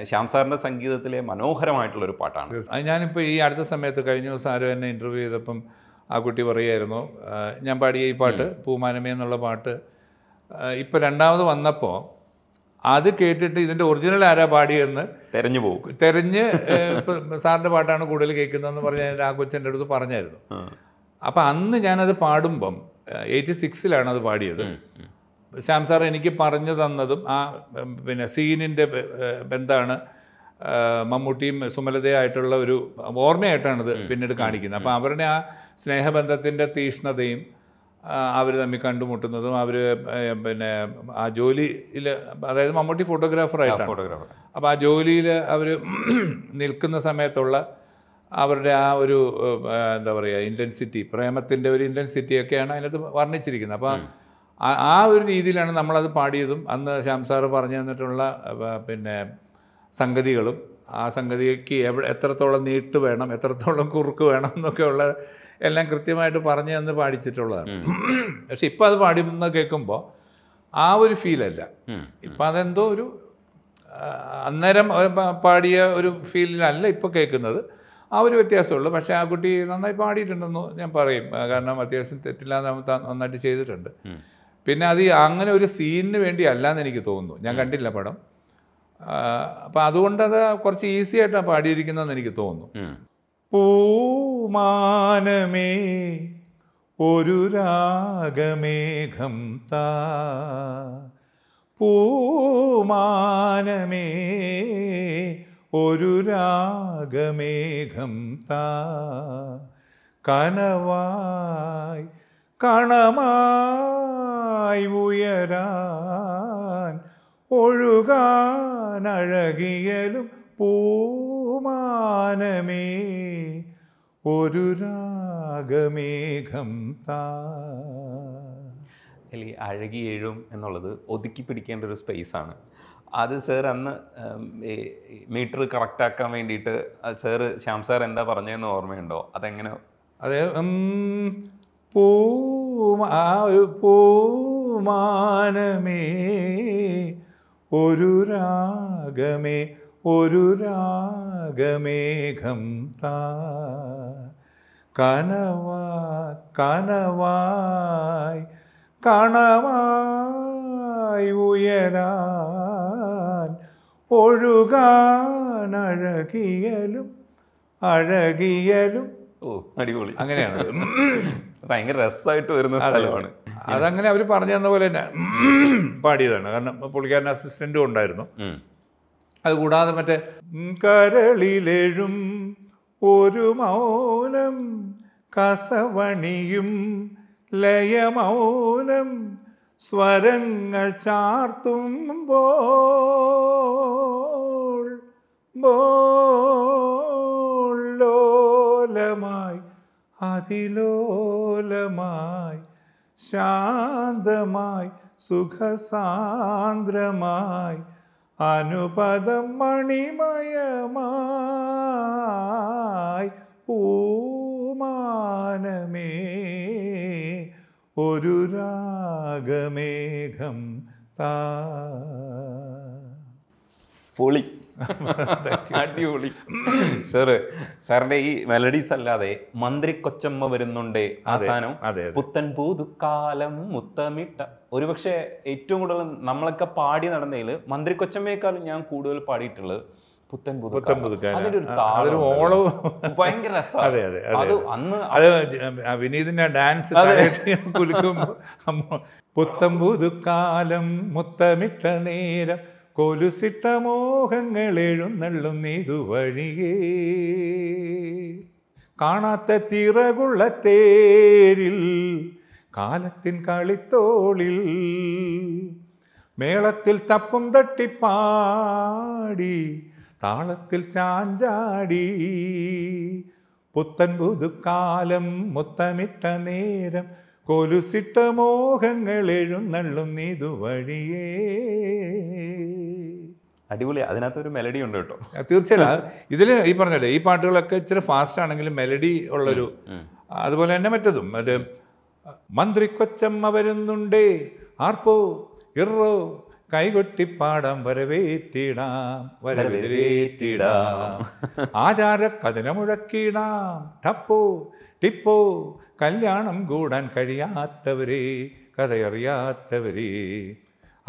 ശ്യാം സാറിൻ്റെ സംഗീതത്തിലെ മനോഹരമായിട്ടുള്ളൊരു പാട്ടാണ് ഞാനിപ്പോൾ ഈ അടുത്ത സമയത്ത് കഴിഞ്ഞ ദിവസം ആരും എന്നെ ഇൻ്റർവ്യൂ ചെയ്തപ്പം ആ കുട്ടി പറയുമായിരുന്നു ഞാൻ പാടിയ ഈ പാട്ട് പൂമാനമേ എന്നുള്ള പാട്ട് ഇപ്പോൾ രണ്ടാമത് വന്നപ്പോൾ അത് കേട്ടിട്ട് ഇതിൻ്റെ ഒറിജിനൽ ആരാ പാടിയെന്ന് തെരഞ്ഞു പോകും തെരഞ്ഞ് സാറിൻ്റെ പാട്ടാണ് കൂടുതൽ കേൾക്കുന്നതെന്ന് പറഞ്ഞ് ആ കൊച്ചൻ്റെ അടുത്ത് പറഞ്ഞായിരുന്നു അപ്പോൾ അന്ന് ഞാനത് പാടുമ്പം എയ്റ്റി സിക്സിലാണ് അത് പാടിയത് ശ്യാം സാർ എനിക്ക് പറഞ്ഞു തന്നതും ആ പിന്നെ സീനിൻ്റെ ബന്ധമാണ് മമ്മൂട്ടിയും സുമലതയായിട്ടുള്ള ഒരു ഓർമ്മയായിട്ടാണത് പിന്നീട് കാണിക്കുന്നത് അപ്പോൾ അവരുടെ ആ സ്നേഹബന്ധത്തിൻ്റെ തീഷ്ണതയും അവർ തമ്മിൽ കണ്ടുമുട്ടുന്നതും അവർ പിന്നെ ആ ജോലിയിൽ അതായത് മമ്മൂട്ടി ഫോട്ടോഗ്രാഫറായിട്ടാണ് ഫോട്ടോഗ്രാഫർ അപ്പോൾ ആ ജോലിയിൽ അവർ നിൽക്കുന്ന സമയത്തുള്ള അവരുടെ ആ ഒരു എന്താ പറയുക ഇൻറ്റൻസിറ്റി പ്രേമത്തിൻ്റെ ഒരു ഇൻറ്റൻസിറ്റിയൊക്കെയാണ് അതിനകത്ത് വർണ്ണിച്ചിരിക്കുന്നത് അപ്പോൾ ആ ഒരു രീതിയിലാണ് നമ്മളത് പാടിയതും അന്ന് ശ്യാം സാറ് പറഞ്ഞു തന്നിട്ടുള്ള പിന്നെ സംഗതികളും ആ സംഗതിക്ക് എവിടെ എത്രത്തോളം നീട്ട് വേണം എത്രത്തോളം കുറുക്ക് വേണം എന്നൊക്കെയുള്ള എല്ലാം കൃത്യമായിട്ട് പറഞ്ഞു തന്ന് പാടിച്ചിട്ടുള്ളതാണ് പക്ഷെ ഇപ്പം അത് പാടിയെന്ന് കേൾക്കുമ്പോൾ ആ ഒരു ഫീലല്ല ഇപ്പം അതെന്തോ ഒരു അന്നേരം പാടിയ ഒരു ഫീലിലല്ല ഇപ്പോൾ കേൾക്കുന്നത് ആ ഒരു വ്യത്യാസമുള്ളൂ പക്ഷേ ആ കുട്ടി നന്നായി പാടിയിട്ടുണ്ടെന്ന് ഞാൻ പറയും കാരണം അത്യാവശ്യം തെറ്റില്ലാതെ നന്നായിട്ട് ചെയ്തിട്ടുണ്ട് പിന്നെ അത് അങ്ങനെ ഒരു സീനിന് വേണ്ടി അല്ലാന്ന് എനിക്ക് തോന്നുന്നു ഞാൻ കണ്ടില്ല പടം അപ്പം അത് കുറച്ച് ഈസി ആയിട്ടാണ് പാടിയിരിക്കുന്നതെന്ന് എനിക്ക് തോന്നുന്നു പൂമാനമേ ഒരു രാഗമേഘം താ പൂമാനമേ ഒരു രാഗമേഘം താ കനവായി കണമായി ഉയരാൻ ഒഴുകാനഴകിയലും പൂമാനമേ ഒരു രാഗമേഘം താ അഴകിയേഴും എന്നുള്ളത് ഒതുക്കി പിടിക്കേണ്ട ഒരു സ്പേസാണ് അത് സാർ അന്ന് മീറ്റർ കറക്റ്റാക്കാൻ വേണ്ടിയിട്ട് സാർ ശ്യാം സാർ എന്താ പറഞ്ഞതെന്ന് ഓർമ്മയുണ്ടോ അതെങ്ങനെ അതെ പൂമാ ഒരു പൂമാനമേ ഒരു രാഗമേ ഒരു രാഗമേഘം താ കനവാ കനവായി കണവായി ഉയരാൻ ഒഴുകാനഴകിയലും അഴകിയലും ഓ അടിപൊളി അങ്ങനെയാണ് ഭയങ്കര രസമായിട്ട് വരുന്ന സ്ഥലമാണ് അതങ്ങനെ അവർ പറഞ്ഞു തന്ന പോലെ തന്നെ പാടിയതാണ് കാരണം പുള്ളിക്കാരൻ അസിസ്റ്റന്റും ഉണ്ടായിരുന്നു അതുകൂടാതെ മറ്റേ കരളിലെഴും ഒരു മൗനം കസവണിയും ലയമൗനം സ്വരങ്ങൾ ചാർത്തുമ്പോൾ ബോൾ അതിലോലമായി ശാന്തമായി സുഖസാന്ദ്രമായി അനുപദം മണിമയമായി പൂമാനമേ ഒരു രാഗമേഘം താ പൊളി അടിപൊളി സാറ് സാറിന്റെ ഈ മെലഡീസ് അല്ലാതെ മന്ത്രി കൊച്ചമ്മ വരുന്നുണ്ട് ആ സാധനം പുത്തൻ പൂതുക്കാലം മുത്തമിട്ട ഒരുപക്ഷെ ഏറ്റവും കൂടുതൽ നമ്മളൊക്കെ പാടി നടന്നതിൽ മന്ത്രി കൊച്ചമ്മയെക്കാളും ഞാൻ കൂടുതൽ പാടിയിട്ടുള്ളത് പുത്തൻ അതെ അന്ന് വിനീതിന്റെ ഡാൻസ് കുലുക്കും പുത്തം മുത്തമിട്ട നേരം കൊലുസിട്ട മോഹങ്ങൾ എഴുന്നള്ളുന്നീതു വഴിയേ കാണാത്ത തിറകുള്ള തേരിൽ കാലത്തിൻ കളിത്തോളിൽ മേളത്തിൽ തപ്പും തട്ടിപ്പാടി താളത്തിൽ ചാഞ്ചാടി പുത്തൻ പുതുക്കാലം മുത്തമിട്ട നേരം കൊലുസിട്ട മോഹങ്ങൾ എഴുന്നള്ളുന്നീതു ഇതുവഴിയേ അടിപൊളി അതിനകത്ത് ഒരു മെലഡി ഉണ്ട് കേട്ടോ തീർച്ചയായും ഇതിൽ ഈ പറഞ്ഞല്ലേ ഈ പാട്ടുകളൊക്കെ ഇച്ചിരി ഫാസ്റ്റ് ആണെങ്കിലും മെലഡി ഉള്ളൊരു അതുപോലെ തന്നെ മറ്റതും മറ്റേ മന്ത്രി കൊച്ചമ്മ വരുന്നുണ്ടേ ആർപ്പോ ഇറോ കൈകൊട്ടിപ്പാടം വരവേറ്റിടാം വരവേറ്റിടാം ആചാര കതില മുഴക്കിടാം ടപ്പോ ടിപ്പോ കല്യാണം കൂടാൻ കഴിയാത്തവരെ കഥയറിയാത്തവരെ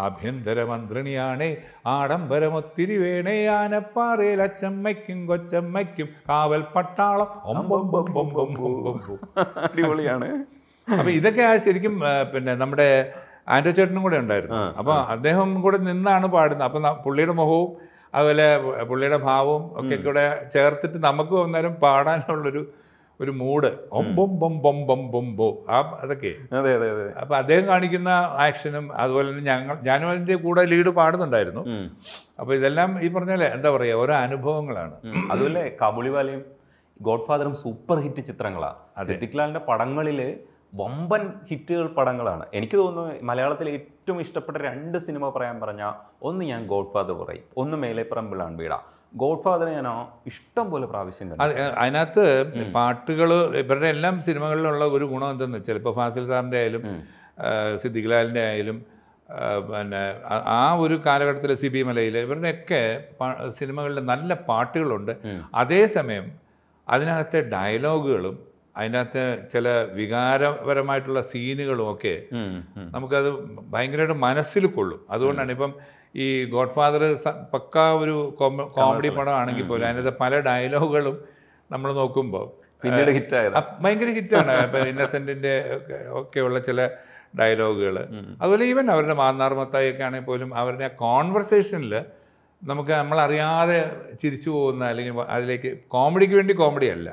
ആഭ്യന്തര മന്ത്രിണിയാണേ ആഡംബരമൊത്തിരി വേണേ ആനപ്പാറയിൽ അച്ചമ്മയ്ക്കും കൊച്ചമ്മയ്ക്കും കാവൽ പട്ടാളം അടിപൊളിയാണ് അപ്പൊ ഇതൊക്കെ ശരിക്കും പിന്നെ നമ്മുടെ ആൻറ്റോ ചേട്ടനും കൂടെ ഉണ്ടായിരുന്നു അപ്പോൾ അദ്ദേഹം കൂടെ നിന്നാണ് പാടുന്നത് അപ്പം പുള്ളിയുടെ മുഖവും അതുപോലെ പുള്ളിയുടെ ഭാവവും ഒക്കെ കൂടെ ചേർത്തിട്ട് നമുക്ക് അന്നേരം പാടാനുള്ളൊരു ഒരു മൂഡ് ഒമ്പും ബൊം ബൊം ബൊം ബൊം ബോ ആ അതൊക്കെ അതെ അതെ അതെ അപ്പം അദ്ദേഹം കാണിക്കുന്ന ആക്ഷനും അതുപോലെ തന്നെ ഞങ്ങൾ ഞാനും അതിൻ്റെ കൂടെ ലീഡ് പാടുന്നുണ്ടായിരുന്നു അപ്പോൾ ഇതെല്ലാം ഈ പറഞ്ഞാലേ എന്താ പറയുക ഓരോ അനുഭവങ്ങളാണ് അതുപോലെ കബുളിവാലയും ഗോഡ്ഫാദറും സൂപ്പർ ഹിറ്റ് ചിത്രങ്ങളാണ് സിദ്ദിഖ് ലാലിൻ്റെ പടങ്ങളിൽ വമ്പൻ ഹിറ്റുകൾ പടങ്ങളാണ് എനിക്ക് തോന്നുന്നു മലയാളത്തിലെ ഏറ്റവും ഇഷ്ടപ്പെട്ട രണ്ട് സിനിമ പറയാൻ പറഞ്ഞാൽ ഒന്ന് ഞാൻ ഗോഡ് ഫാദർ പറയും ഒന്ന് മേലെപ്പറമ്പിളാണ് വീട ഗോഡ് ഫാദർ ഞാൻ ഇഷ്ടം പോലെ പ്രാവശ്യം അതിനകത്ത് പാട്ടുകൾ ഇവരുടെ എല്ലാം സിനിമകളിലുള്ള ഒരു ഗുണം എന്തെന്ന് വെച്ചാൽ ഇപ്പോൾ ഫാസിൽ സാറിൻ്റെ ആയാലും സിദ്ദിഖ് ലാലിൻ്റെ ആയാലും പിന്നെ ആ ഒരു കാലഘട്ടത്തിൽ സി ബി മലയിൽ ഇവരുടെയൊക്കെ സിനിമകളിൽ നല്ല പാട്ടുകളുണ്ട് അതേസമയം അതിനകത്തെ ഡയലോഗുകളും അതിനകത്ത് ചില വികാരപരമായിട്ടുള്ള സീനുകളും ഒക്കെ നമുക്കത് ഭയങ്കരമായിട്ട് മനസ്സിൽ കൊള്ളും അതുകൊണ്ടാണ് ഇപ്പം ഈ ഗോഡ് ഫാദർ പക്ക ഒരു കോമഡി പടമാണെങ്കിൽ പോലും അതിനകത്ത് പല ഡയലോഗുകളും നമ്മൾ നോക്കുമ്പോൾ പിന്നീട് ഭയങ്കര ഹിറ്റാണ് ഇന്നസെന്റിന്റെ ഒക്കെയുള്ള ചില ഡയലോഗുകൾ അതുപോലെ ഈവൻ അവരുടെ മാന്നാർ മത്തായൊക്കെ ആണെങ്കിൽ പോലും അവരുടെ കോൺവെർസേഷനിൽ നമുക്ക് നമ്മളറിയാതെ ചിരിച്ചു പോകുന്ന അല്ലെങ്കിൽ അതിലേക്ക് കോമഡിക്ക് വേണ്ടി കോമഡി അല്ല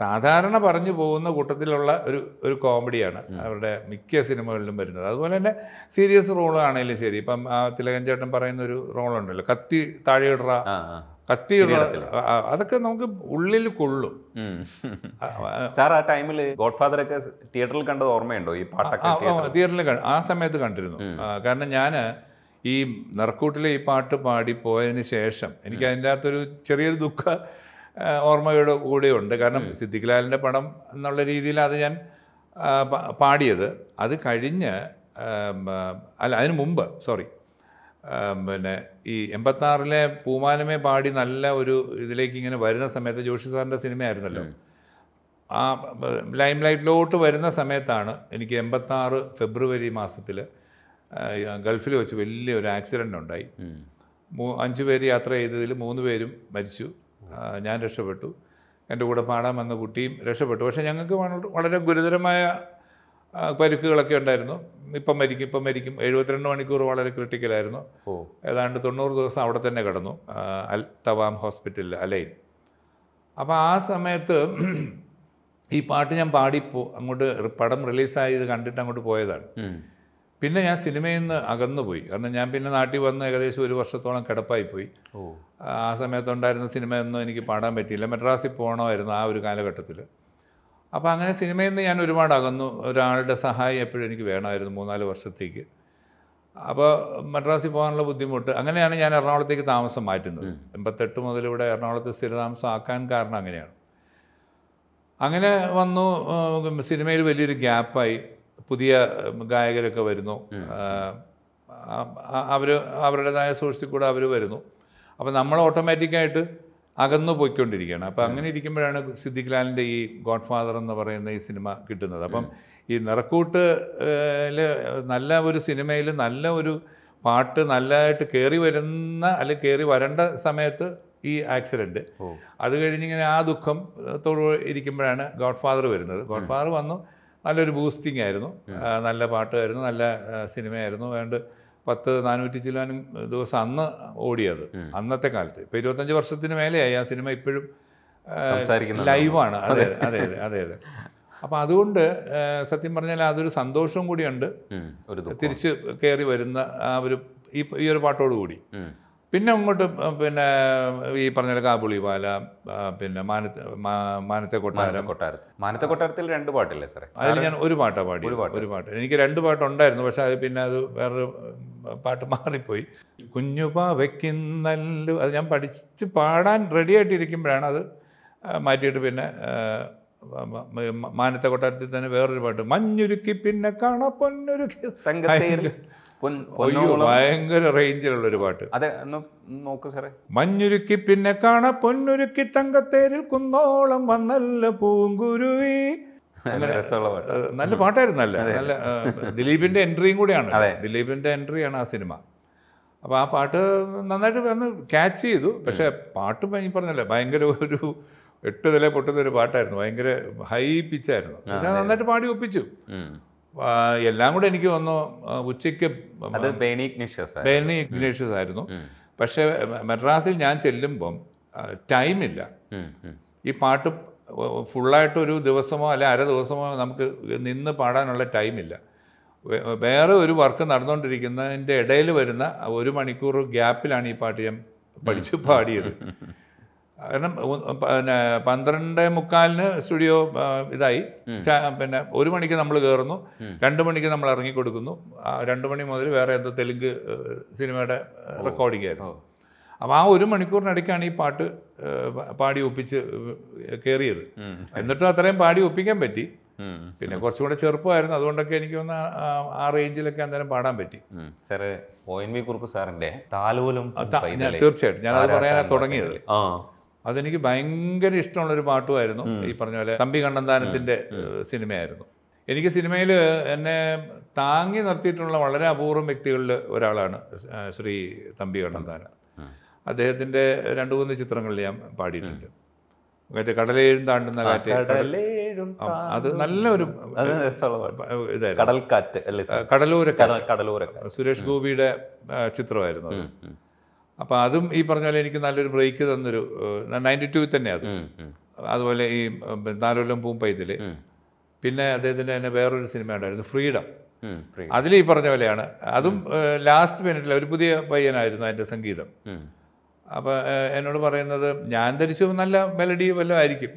സാധാരണ പറഞ്ഞു പോകുന്ന കൂട്ടത്തിലുള്ള ഒരു ഒരു കോമഡിയാണ് അവരുടെ മിക്ക സിനിമകളിലും വരുന്നത് അതുപോലെ തന്നെ സീരിയസ് റോളാണെങ്കിലും ശരി ഇപ്പം തിലകൻ ചേട്ടൻ പറയുന്ന ഒരു റോളുണ്ടല്ലോ കത്തി താഴെയിടറ ഇടറ കത്തി അതൊക്കെ നമുക്ക് ഉള്ളിൽ കൊള്ളും സാർ ആ ടൈമിൽ ഗോഡ്ഫാദർ ഒക്കെ തിയേറ്ററിൽ കണ്ടത് ഓർമ്മയുണ്ടോ ഈ പാട്ടൊക്കെ തിയേറ്ററിൽ ആ സമയത്ത് കണ്ടിരുന്നു കാരണം ഞാൻ ഈ നിറക്കൂട്ടിലെ ഈ പാട്ട് പാടി പോയതിന് ശേഷം എനിക്ക് അതിൻ്റെ അകത്തൊരു ചെറിയൊരു ദുഃഖ ഓർമ്മയോട് കൂടെയുണ്ട് കാരണം സിദ്ദിഖ്ലാലിൻ്റെ പടം എന്നുള്ള രീതിയിൽ അത് ഞാൻ പാടിയത് അത് കഴിഞ്ഞ് അല്ല അതിന് മുമ്പ് സോറി പിന്നെ ഈ എൺപത്താറിലെ പൂമാനമേ പാടി നല്ല ഒരു ഇതിലേക്ക് ഇങ്ങനെ വരുന്ന സമയത്ത് ജോഷി സാറിൻ്റെ സിനിമയായിരുന്നല്ലോ ആ ലൈം ലൈറ്റിലോട്ട് വരുന്ന സമയത്താണ് എനിക്ക് എൺപത്താറ് ഫെബ്രുവരി മാസത്തിൽ ഗൾഫിൽ വെച്ച് വലിയൊരു ആക്സിഡൻ്റ് ഉണ്ടായി അഞ്ചു പേര് യാത്ര ചെയ്തതിൽ മൂന്ന് പേരും മരിച്ചു ഞാൻ രക്ഷപ്പെട്ടു എൻ്റെ കൂടെ പാടാൻ വന്ന കുട്ടിയും രക്ഷപ്പെട്ടു പക്ഷേ ഞങ്ങൾക്ക് വളരെ ഗുരുതരമായ പരുക്കുകളൊക്കെ ഉണ്ടായിരുന്നു ഇപ്പം മരിക്കും ഇപ്പം മരിക്കും എഴുപത്തിരണ്ട് മണിക്കൂർ വളരെ ക്രിട്ടിക്കലായിരുന്നു ഏതാണ്ട് തൊണ്ണൂറ് ദിവസം അവിടെ തന്നെ കിടന്നു അൽ തവാം ഹോസ്പിറ്റലിൽ അലൈൻ അപ്പോൾ ആ സമയത്ത് ഈ പാട്ട് ഞാൻ പാടിപ്പോ അങ്ങോട്ട് പടം റിലീസായത് കണ്ടിട്ട് അങ്ങോട്ട് പോയതാണ് പിന്നെ ഞാൻ സിനിമയിൽ നിന്ന് അകന്നുപോയി കാരണം ഞാൻ പിന്നെ നാട്ടിൽ വന്ന് ഏകദേശം ഒരു വർഷത്തോളം കിടപ്പായിപ്പോയി ആ സമയത്തുണ്ടായിരുന്ന സിനിമയൊന്നും എനിക്ക് പാടാൻ പറ്റിയില്ല മെഡ്രാസിൽ പോകണമായിരുന്നു ആ ഒരു കാലഘട്ടത്തിൽ അപ്പോൾ അങ്ങനെ സിനിമയിൽ നിന്ന് ഞാൻ ഒരുപാട് അകന്നു ഒരാളുടെ സഹായം എപ്പോഴും എനിക്ക് വേണമായിരുന്നു മൂന്നാല് വർഷത്തേക്ക് അപ്പോൾ മെഡ്രാസിൽ പോകാനുള്ള ബുദ്ധിമുട്ട് അങ്ങനെയാണ് ഞാൻ എറണാകുളത്തേക്ക് താമസം മാറ്റുന്നത് എൺപത്തെട്ട് മുതൽ ഇവിടെ എറണാകുളത്ത് സ്ഥിരതാമസം ആക്കാൻ കാരണം അങ്ങനെയാണ് അങ്ങനെ വന്നു സിനിമയിൽ വലിയൊരു ഗ്യാപ്പായി പുതിയ ഗായകരൊക്കെ വരുന്നു അവർ അവരുടേതായ സോഴ്സിൽ കൂടെ അവർ വരുന്നു അപ്പോൾ നമ്മൾ ഓട്ടോമാറ്റിക്കായിട്ട് അകന്നു പോയിക്കൊണ്ടിരിക്കുകയാണ് അപ്പോൾ അങ്ങനെ ഇരിക്കുമ്പോഴാണ് സിദ്ദിഖ് ലാലിൻ്റെ ഈ ഗോഡ് ഫാദർ എന്ന് പറയുന്ന ഈ സിനിമ കിട്ടുന്നത് അപ്പം ഈ നിറക്കൂട്ട് നല്ല ഒരു സിനിമയിൽ നല്ല ഒരു പാട്ട് നല്ലതായിട്ട് കയറി വരുന്ന അല്ലെങ്കിൽ കയറി വരേണ്ട സമയത്ത് ഈ ആക്സിഡൻറ്റ് അത് കഴിഞ്ഞിങ്ങനെ ആ ദുഃഖം ഇരിക്കുമ്പോഴാണ് ഗോഡ് ഫാദർ വരുന്നത് ഗോഡ് ഫാദർ വന്നു നല്ലൊരു ബൂസ്റ്റിംഗ് ആയിരുന്നു നല്ല പാട്ടായിരുന്നു നല്ല സിനിമയായിരുന്നു വേണ്ട പത്ത് നാനൂറ്റി ചില്ലാനും ദിവസം അന്ന് ഓടിയത് അന്നത്തെ കാലത്ത് ഇപ്പം ഇരുപത്തഞ്ച് വർഷത്തിന് മേലെയായി ആ സിനിമ ഇപ്പോഴും ലൈവാണ് അതെ അതെ അതെ അതെ അതെ അപ്പം അതുകൊണ്ട് സത്യം പറഞ്ഞാൽ അതൊരു സന്തോഷവും കൂടിയുണ്ട് തിരിച്ച് കയറി വരുന്ന ആ ഒരു ഈ ഒരു പാട്ടോടുകൂടി പിന്നെ അങ്ങോട്ട് പിന്നെ ഈ പറഞ്ഞ പാല പിന്നെ മാനത്തെ മാനത്തെ കൊട്ടാരം കൊട്ടാരം മാനത്തെ കൊട്ടാരത്തിൽ രണ്ട് പാട്ടില്ലേ സാറേ അതിൽ ഞാൻ ഒരു പാട്ടാ പാടി ഒരു പാട്ട് എനിക്ക് രണ്ട് പാട്ടുണ്ടായിരുന്നു പക്ഷെ അത് പിന്നെ അത് വേറൊരു പാട്ട് മാറിപ്പോയി കുഞ്ഞു പാവയ്ക്കുന്നല്ലു അത് ഞാൻ പഠിച്ച് പാടാൻ റെഡി ആയിട്ടിരിക്കുമ്പോഴാണ് അത് മാറ്റിയിട്ട് പിന്നെ മാനത്തെ കൊട്ടാരത്തിൽ തന്നെ വേറൊരു പാട്ട് മഞ്ഞുരുക്കി പിന്നെ കാണാ പൊന്നുരുക്കി ഭയങ്കര റേഞ്ചിലുള്ള ഒരു പാട്ട് അതെ നോക്കൂ സാറേ മഞ്ഞുരുക്കി പിന്നെ കാണ പൊന്നുരുക്കി തങ്കത്തേരിൽ കുന്നോളം വന്നല്ല പൂങ്കുരുവി നല്ല പാട്ടായിരുന്നു നല്ല നല്ല ദിലീപിന്റെ എൻട്രിയും കൂടിയാണ് ദിലീപിന്റെ എൻട്രിയാണ് ആ സിനിമ അപ്പോൾ ആ പാട്ട് നന്നായിട്ട് വന്ന് ക്യാച്ച് ചെയ്തു പക്ഷേ പാട്ട് ഈ പറഞ്ഞല്ലേ ഭയങ്കര ഒരു എട്ട് നില പൊട്ടുന്ന ഒരു പാട്ടായിരുന്നു ഭയങ്കര ഹൈ പിച്ചായിരുന്നു പക്ഷെ നന്നായിട്ട് പാടി ഒപ്പിച്ചു എല്ലാം കൂടെ എനിക്ക് വന്നു ഉച്ചയ്ക്ക് ബേനിഗ്നേഷ്യസ് ആയിരുന്നു പക്ഷേ മദ്രാസിൽ ഞാൻ ചെല്ലുമ്പം ടൈമില്ല ഈ പാട്ട് ഫുള്ളായിട്ട് ഒരു ദിവസമോ അല്ലെ അര ദിവസമോ നമുക്ക് നിന്ന് പാടാനുള്ള ടൈമില്ല വേറെ ഒരു വർക്ക് നടന്നുകൊണ്ടിരിക്കുന്നതിൻ്റെ ഇടയിൽ വരുന്ന ഒരു മണിക്കൂർ ഗ്യാപ്പിലാണ് ഈ പാട്ട് ഞാൻ പഠിച്ച് പാടിയത് കാരണം പിന്നെ പന്ത്രണ്ട് മുക്കാലിന് സ്റ്റുഡിയോ ഇതായി പിന്നെ ഒരു മണിക്ക് നമ്മൾ കയറുന്നു രണ്ട് മണിക്ക് നമ്മൾ ഇറങ്ങിക്കൊടുക്കുന്നു രണ്ട് മണി മുതൽ വേറെ എന്തോ തെലുങ്ക് സിനിമയുടെ റെക്കോർഡിംഗ് ആയിരുന്നു അപ്പോൾ ആ ഒരു മണിക്കൂറിനിടയ്ക്കാണ് ഈ പാട്ട് പാടി ഒപ്പിച്ച് കയറിയത് എന്നിട്ടും അത്രയും പാടി ഒപ്പിക്കാൻ പറ്റി പിന്നെ കുറച്ചും കൂടെ ചെറുപ്പമായിരുന്നു അതുകൊണ്ടൊക്കെ എനിക്ക് ഒന്ന് ആ റേഞ്ചിലൊക്കെ അന്നേരം പാടാൻ പറ്റി സാറേ ഒ എൻ വി കുറുപ്പ് സാറിന്റെ താലോലും തീർച്ചയായിട്ടും ഞാനത് പറയാനാണ് തുടങ്ങിയത് അതെനിക്ക് ഭയങ്കര ഇഷ്ടമുള്ളൊരു പാട്ടുമായിരുന്നു ഈ പറഞ്ഞ പോലെ തമ്പി കണ്ണന്താനത്തിൻ്റെ സിനിമയായിരുന്നു എനിക്ക് സിനിമയിൽ എന്നെ താങ്ങി നിർത്തിയിട്ടുള്ള വളരെ അപൂർവം വ്യക്തികളിൽ ഒരാളാണ് ശ്രീ തമ്പി കണ്ണന്താനം അദ്ദേഹത്തിൻ്റെ രണ്ട് മൂന്ന് ചിത്രങ്ങളിൽ ഞാൻ പാടിയിട്ടുണ്ട് മറ്റേ കടലേഴും താണ്ടുന്ന കാറ്റ് അത് നല്ല ഒരു കടൽക്കാറ്റ് കടലൂര കടലൂര സുരേഷ് ഗോപിയുടെ ചിത്രമായിരുന്നു അപ്പോൾ അതും ഈ പറഞ്ഞ പോലെ എനിക്ക് നല്ലൊരു ബ്രേക്ക് തന്നൊരു നയൻറ്റി ടു തന്നെ അത് അതുപോലെ ഈ നാലോലം പൂമ്പൈതിൽ പിന്നെ അദ്ദേഹത്തിൻ്റെ തന്നെ വേറൊരു സിനിമ ഉണ്ടായിരുന്നു ഫ്രീഡം അതിൽ ഈ പറഞ്ഞ പോലെയാണ് അതും ലാസ്റ്റ് മിനിറ്റിൽ ഒരു പുതിയ പയ്യനായിരുന്നു അതിൻ്റെ സംഗീതം അപ്പോൾ എന്നോട് പറയുന്നത് ഞാൻ ധരിച്ചു നല്ല മെലഡി വല്ലതും ആയിരിക്കും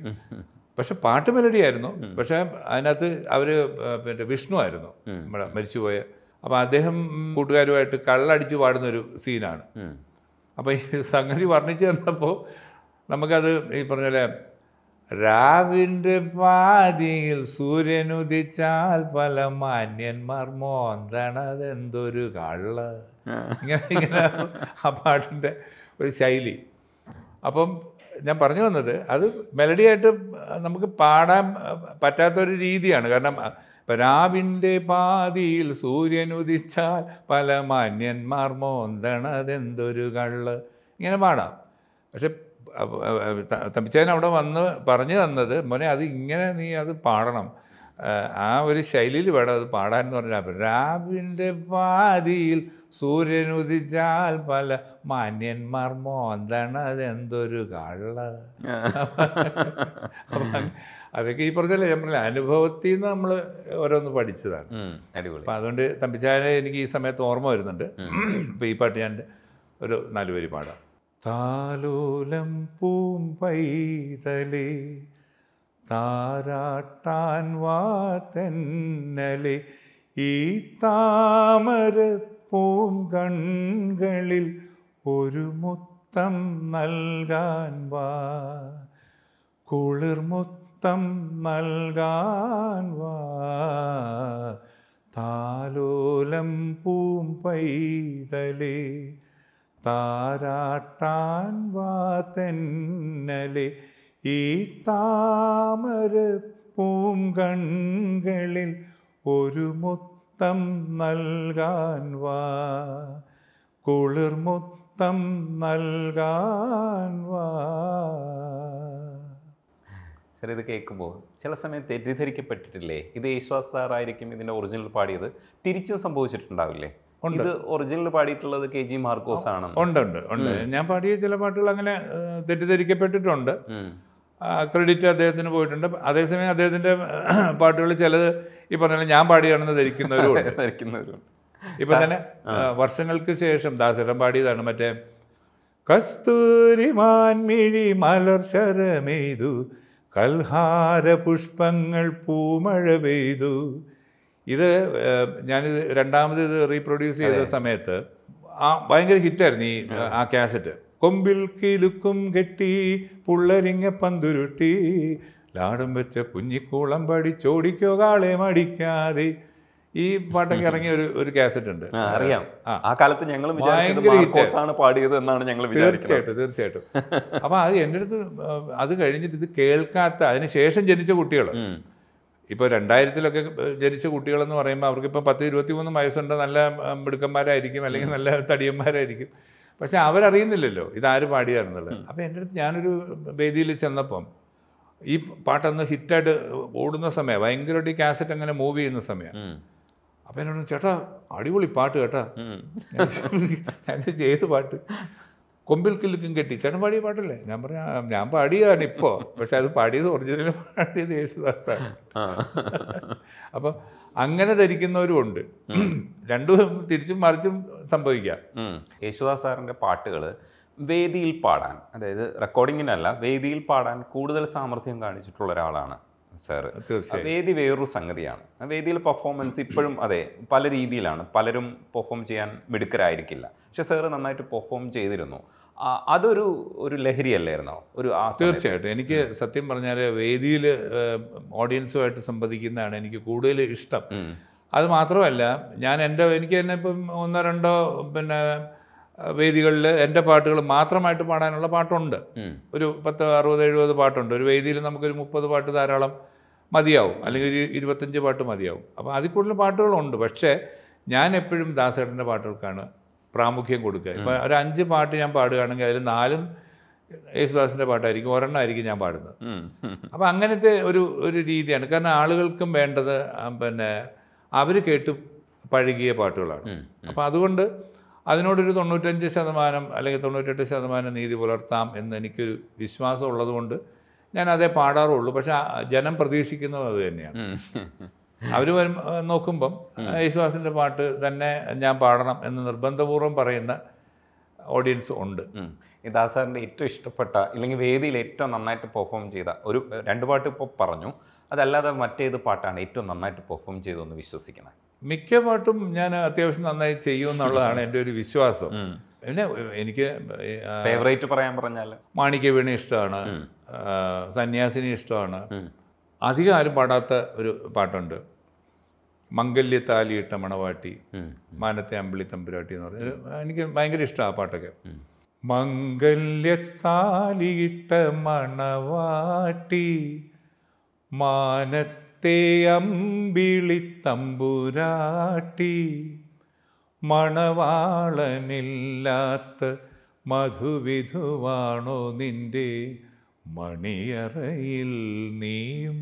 പക്ഷെ പാട്ട് മെലഡി ആയിരുന്നു പക്ഷെ അതിനകത്ത് അവർ പിന്നെ വിഷ്ണു ആയിരുന്നു നമ്മുടെ മരിച്ചുപോയ അപ്പോൾ അദ്ദേഹം കൂട്ടുകാരുമായിട്ട് കള്ളടിച്ച് പാടുന്ന ഒരു സീനാണ് അപ്പോൾ ഈ സംഗതി വർണ്ണിച്ചു തന്നപ്പോൾ നമുക്കത് ഈ പറഞ്ഞ പോലെ രാവിൻ്റെ പാതിയിൽ സൂര്യനുദിച്ചാൽ പല മാന്യന്മാർ മോന്തണത് എന്തൊരു കള്ള് ഇങ്ങനെ ഇങ്ങനെ ആ പാട്ടിൻ്റെ ഒരു ശൈലി അപ്പം ഞാൻ പറഞ്ഞു വന്നത് അത് മെലഡിയായിട്ട് നമുക്ക് പാടാൻ പറ്റാത്തൊരു രീതിയാണ് കാരണം പ്രാവിൻ്റെ പാതിയിൽ ഉദിച്ചാൽ പല മാന്യന്മാർ മോന്തണതെന്തൊരു കള്ള് ഇങ്ങനെ പാടാം പക്ഷെ തമ്പിച്ചേൻ അവിടെ വന്ന് പറഞ്ഞു തന്നത് മോനെ അത് ഇങ്ങനെ നീ അത് പാടണം ആ ഒരു ശൈലിയിൽ വേണം അത് പാടാൻ എന്ന് പറഞ്ഞാൽ രാവിൻ്റെ പാതിയിൽ സൂര്യൻ ഉദിച്ചാൽ പല മാന്യന്മാർ മോന്തണ എന്തൊരു കള്ള അതൊക്കെ ഈ പറഞ്ഞല്ലേ ഞാൻ പറഞ്ഞ അനുഭവത്തിൽ നിന്ന് നമ്മൾ ഓരോന്ന് പഠിച്ചതാണ് അപ്പം അതുകൊണ്ട് തമ്പിച്ചാനെ എനിക്ക് ഈ സമയത്ത് ഓർമ്മ വരുന്നുണ്ട് അപ്പം ഈ പാട്ട് ഞാൻ ഒരു നാലുപേര് പാടാം താലോലം പൂമ്പൈതലേ താരാട്ടാൻ വാ തെന്നലെ ഈ താമര പൂങ്കണ്ണുകളിൽ ഒരു മുത്തം നൽകാൻ വാ കുളിർമുത്തം നൽകാൻ വാ താലോലം പൂം പൈതലേ താരാട്ടാൻ വാ തെന്നലേ ഈ താമര പൂങ്കണ്ണുകളിൽ ഒരു മുത്തം നൽകാൻ വാ കുളിർമുത്തം നൽകാൻ വാ ചില ഇത് കേൾക്കുമ്പോൾ ചില സമയം തെറ്റിദ്ധരിക്കപ്പെട്ടിട്ടില്ലേ ഇത് യേശുദാസ് സാറായിരിക്കും ഇതിൻ്റെ ഒറിജിനൽ പാടിയത് തിരിച്ചും സംഭവിച്ചിട്ടുണ്ടാവില്ലേ ഇത് ഒറിജിനൽ പാടിയിട്ടുള്ളത് കെ ജി മാർക്കോസ് ആണ് ഉണ്ട് ഉണ്ട് ഉണ്ട് ഞാൻ പാടിയ ചില പാട്ടുകൾ അങ്ങനെ തെറ്റിദ്ധരിക്കപ്പെട്ടിട്ടുണ്ട് ക്രെഡിറ്റ് അദ്ദേഹത്തിന് പോയിട്ടുണ്ട് അതേസമയം അദ്ദേഹത്തിൻ്റെ പാട്ടുകൾ ചിലത് ഈ പറഞ്ഞ ഞാൻ പാടിയാണെന്ന് ധരിക്കുന്നവരും ധരിക്കുന്നവരും ഇപ്പം തന്നെ വർഷങ്ങൾക്ക് ശേഷം ദാസരം പാടിയതാണ് മറ്റേ കസ്തൂരിമാൻ മിഴി മലർ ശരമെയ്തു കൽഹാര പുഷ്പങ്ങൾ പൂമഴ പെയ്തു ഇത് ഞാനിത് രണ്ടാമത് ഇത് റീപ്രൊഡ്യൂസ് ചെയ്ത സമയത്ത് ആ ഭയങ്കര ഹിറ്റായിരുന്നു ഈ ആ കാസറ്റ് കൊമ്പിൽ കിലുക്കും കെട്ടി പുള്ളരിങ്ങ പന്തുരുട്ടി ലാടും വെച്ച കുഞ്ഞിക്കൂളം പഠിച്ചോടിക്കോ കാളെ മടിക്കാതെ ഈ പാട്ടൊക്കെ ഇറങ്ങിയ ഒരു ഒരു കാസറ്റ് ഉണ്ട് അറിയാം ആ കാലത്ത് ഞങ്ങൾ ഭയങ്കര പാടിയത് എന്നാണ് ഞങ്ങൾ തീർച്ചയായിട്ടും തീർച്ചയായിട്ടും അപ്പൊ അത് എൻ്റെ അടുത്ത് അത് കഴിഞ്ഞിട്ട് ഇത് കേൾക്കാത്ത അതിനുശേഷം ജനിച്ച കുട്ടികൾ ഇപ്പൊ രണ്ടായിരത്തിലൊക്കെ ജനിച്ച കുട്ടികളെന്ന് പറയുമ്പോൾ അവർക്ക് ഇപ്പൊ പത്ത് ഇരുപത്തി മൂന്ന് വയസ്സുണ്ട് നല്ല മിടുക്കന്മാരായിരിക്കും അല്ലെങ്കിൽ നല്ല തടിയന്മാരായിരിക്കും പക്ഷെ അവരറിയുന്നില്ലല്ലോ ഇതാര് പാടിയാണെന്നുള്ളത് അപ്പോൾ എൻ്റെ അടുത്ത് ഞാനൊരു വേദിയിൽ ചെന്നപ്പം ഈ പാട്ടൊന്ന് ഹിറ്റായിട്ട് ഓടുന്ന സമയം ഭയങ്കരമായിട്ട് ഈ കാസറ്റ് അങ്ങനെ മൂവ് ചെയ്യുന്ന സമയം അപ്പം എന്നോട് ചേട്ടാ അടിപൊളി പാട്ട് കേട്ടാ ഞാൻ ചെയ്ത് പാട്ട് കൊമ്പിൽ കിലുക്കും കെട്ടി ചേട്ടൻ പാടിയ പാട്ടല്ലേ ഞാൻ പറഞ്ഞ ഞാൻ പാടിയതാണ് ഇപ്പോൾ പക്ഷെ അത് പാടിയത് ഒറിജിനൽ പാടിയത് യേശുദാസാണ് അപ്പം അങ്ങനെ ധരിക്കുന്നവരും ഉണ്ട് രണ്ടും തിരിച്ചും മറിച്ചും സംഭവിക്കാം യേശുദാസ് സാറിൻ്റെ പാട്ടുകൾ വേദിയിൽ പാടാൻ അതായത് റെക്കോർഡിങ്ങിനല്ല വേദിയിൽ പാടാൻ കൂടുതൽ സാമർഥ്യം കാണിച്ചിട്ടുള്ള ഒരാളാണ് സാറ് വേദി വേറൊരു സംഗതിയാണ് വേദിയിൽ പെർഫോമൻസ് ഇപ്പോഴും അതെ പല രീതിയിലാണ് പലരും പെർഫോം ചെയ്യാൻ മിടുക്കരായിരിക്കില്ല പക്ഷെ സാറ് നന്നായിട്ട് പെർഫോം ചെയ്തിരുന്നു അതൊരു ഒരു ലഹരിയല്ലായിരുന്നോ ഒരു തീർച്ചയായിട്ടും എനിക്ക് സത്യം പറഞ്ഞാൽ വേദിയിൽ ഓഡിയൻസുമായിട്ട് സംവദിക്കുന്നതാണ് എനിക്ക് കൂടുതൽ ഇഷ്ടം അത് മാത്രമല്ല ഞാൻ എൻ്റെ എനിക്ക് തന്നെ ഇപ്പം ഒന്നോ രണ്ടോ പിന്നെ വേദികളിൽ എൻ്റെ പാട്ടുകൾ മാത്രമായിട്ട് പാടാനുള്ള പാട്ടുണ്ട് ഒരു പത്ത് അറുപത് എഴുപത് പാട്ടുണ്ട് ഒരു വേദിയിൽ നമുക്കൊരു മുപ്പത് പാട്ട് ധാരാളം മതിയാവും അല്ലെങ്കിൽ ഒരു ഇരുപത്തഞ്ച് പാട്ട് മതിയാവും അപ്പോൾ അതിൽ കൂടുതൽ പാട്ടുകളുണ്ട് പക്ഷേ ഞാൻ എപ്പോഴും ദാസേട്ടൻ്റെ പാട്ടുകൾക്കാണ് പ്രാമുഖ്യം കൊടുക്കുക ഇപ്പം ഒരു അഞ്ച് പാട്ട് ഞാൻ പാടുകയാണെങ്കിൽ അതിൽ നാലും യേശുദാസിൻ്റെ പാട്ടായിരിക്കും ഒരെണ്ണമായിരിക്കും ഞാൻ പാടുന്നത് അപ്പം അങ്ങനത്തെ ഒരു ഒരു രീതിയാണ് കാരണം ആളുകൾക്കും വേണ്ടത് പിന്നെ അവർ കേട്ട് പഴകിയ പാട്ടുകളാണ് അപ്പം അതുകൊണ്ട് അതിനോടൊരു തൊണ്ണൂറ്റഞ്ച് ശതമാനം അല്ലെങ്കിൽ തൊണ്ണൂറ്റെട്ട് ശതമാനം നീതി പുലർത്താം എന്ന് എനിക്കൊരു വിശ്വാസം ഉള്ളതുകൊണ്ട് ഞാൻ അതേ പാടാറുള്ളൂ പക്ഷെ ജനം പ്രതീക്ഷിക്കുന്നത് അത് തന്നെയാണ് അവർ വരും നോക്കുമ്പം യേശുദാസിൻ്റെ പാട്ട് തന്നെ ഞാൻ പാടണം എന്ന് നിർബന്ധപൂർവ്വം പറയുന്ന ഓഡിയൻസ് ഉണ്ട് ഈ ദാസാറിൻ്റെ ഏറ്റവും ഇഷ്ടപ്പെട്ട ഇല്ലെങ്കിൽ വേദിയിൽ ഏറ്റവും നന്നായിട്ട് പെർഫോം ചെയ്ത ഒരു രണ്ട് പാട്ട് ഇപ്പോൾ പറഞ്ഞു അതല്ലാതെ മറ്റേത് പാട്ടാണ് ഏറ്റവും നന്നായിട്ട് പെർഫോം ചെയ്തതെന്ന് വിശ്വസിക്കുന്നത് മിക്ക പാട്ടും ഞാൻ അത്യാവശ്യം നന്നായി ചെയ്യും എന്നുള്ളതാണ് എൻ്റെ ഒരു വിശ്വാസം പിന്നെ എനിക്ക് ഫേവറേറ്റ് പറയാൻ പറഞ്ഞാൽ മാണിക്യവീണി ഇഷ്ടമാണ് സന്യാസിനി ഇഷ്ടമാണ് അധികം ആരും പാടാത്ത ഒരു പാട്ടുണ്ട് ഇട്ട മണവാട്ടി മാനത്തെ അമ്പിളി തമ്പുരാട്ടി എന്ന് പറഞ്ഞ എനിക്ക് ഭയങ്കര ഇഷ്ടമാണ് ആ പാട്ടൊക്കെ ഇട്ട മണവാട്ടി മാനത്തെ അമ്പിളി തമ്പുരാട്ടി മണവാളനില്ലാത്ത മധുവിധുവാണോ നിന്റെ മണിയറയിൽ നീയും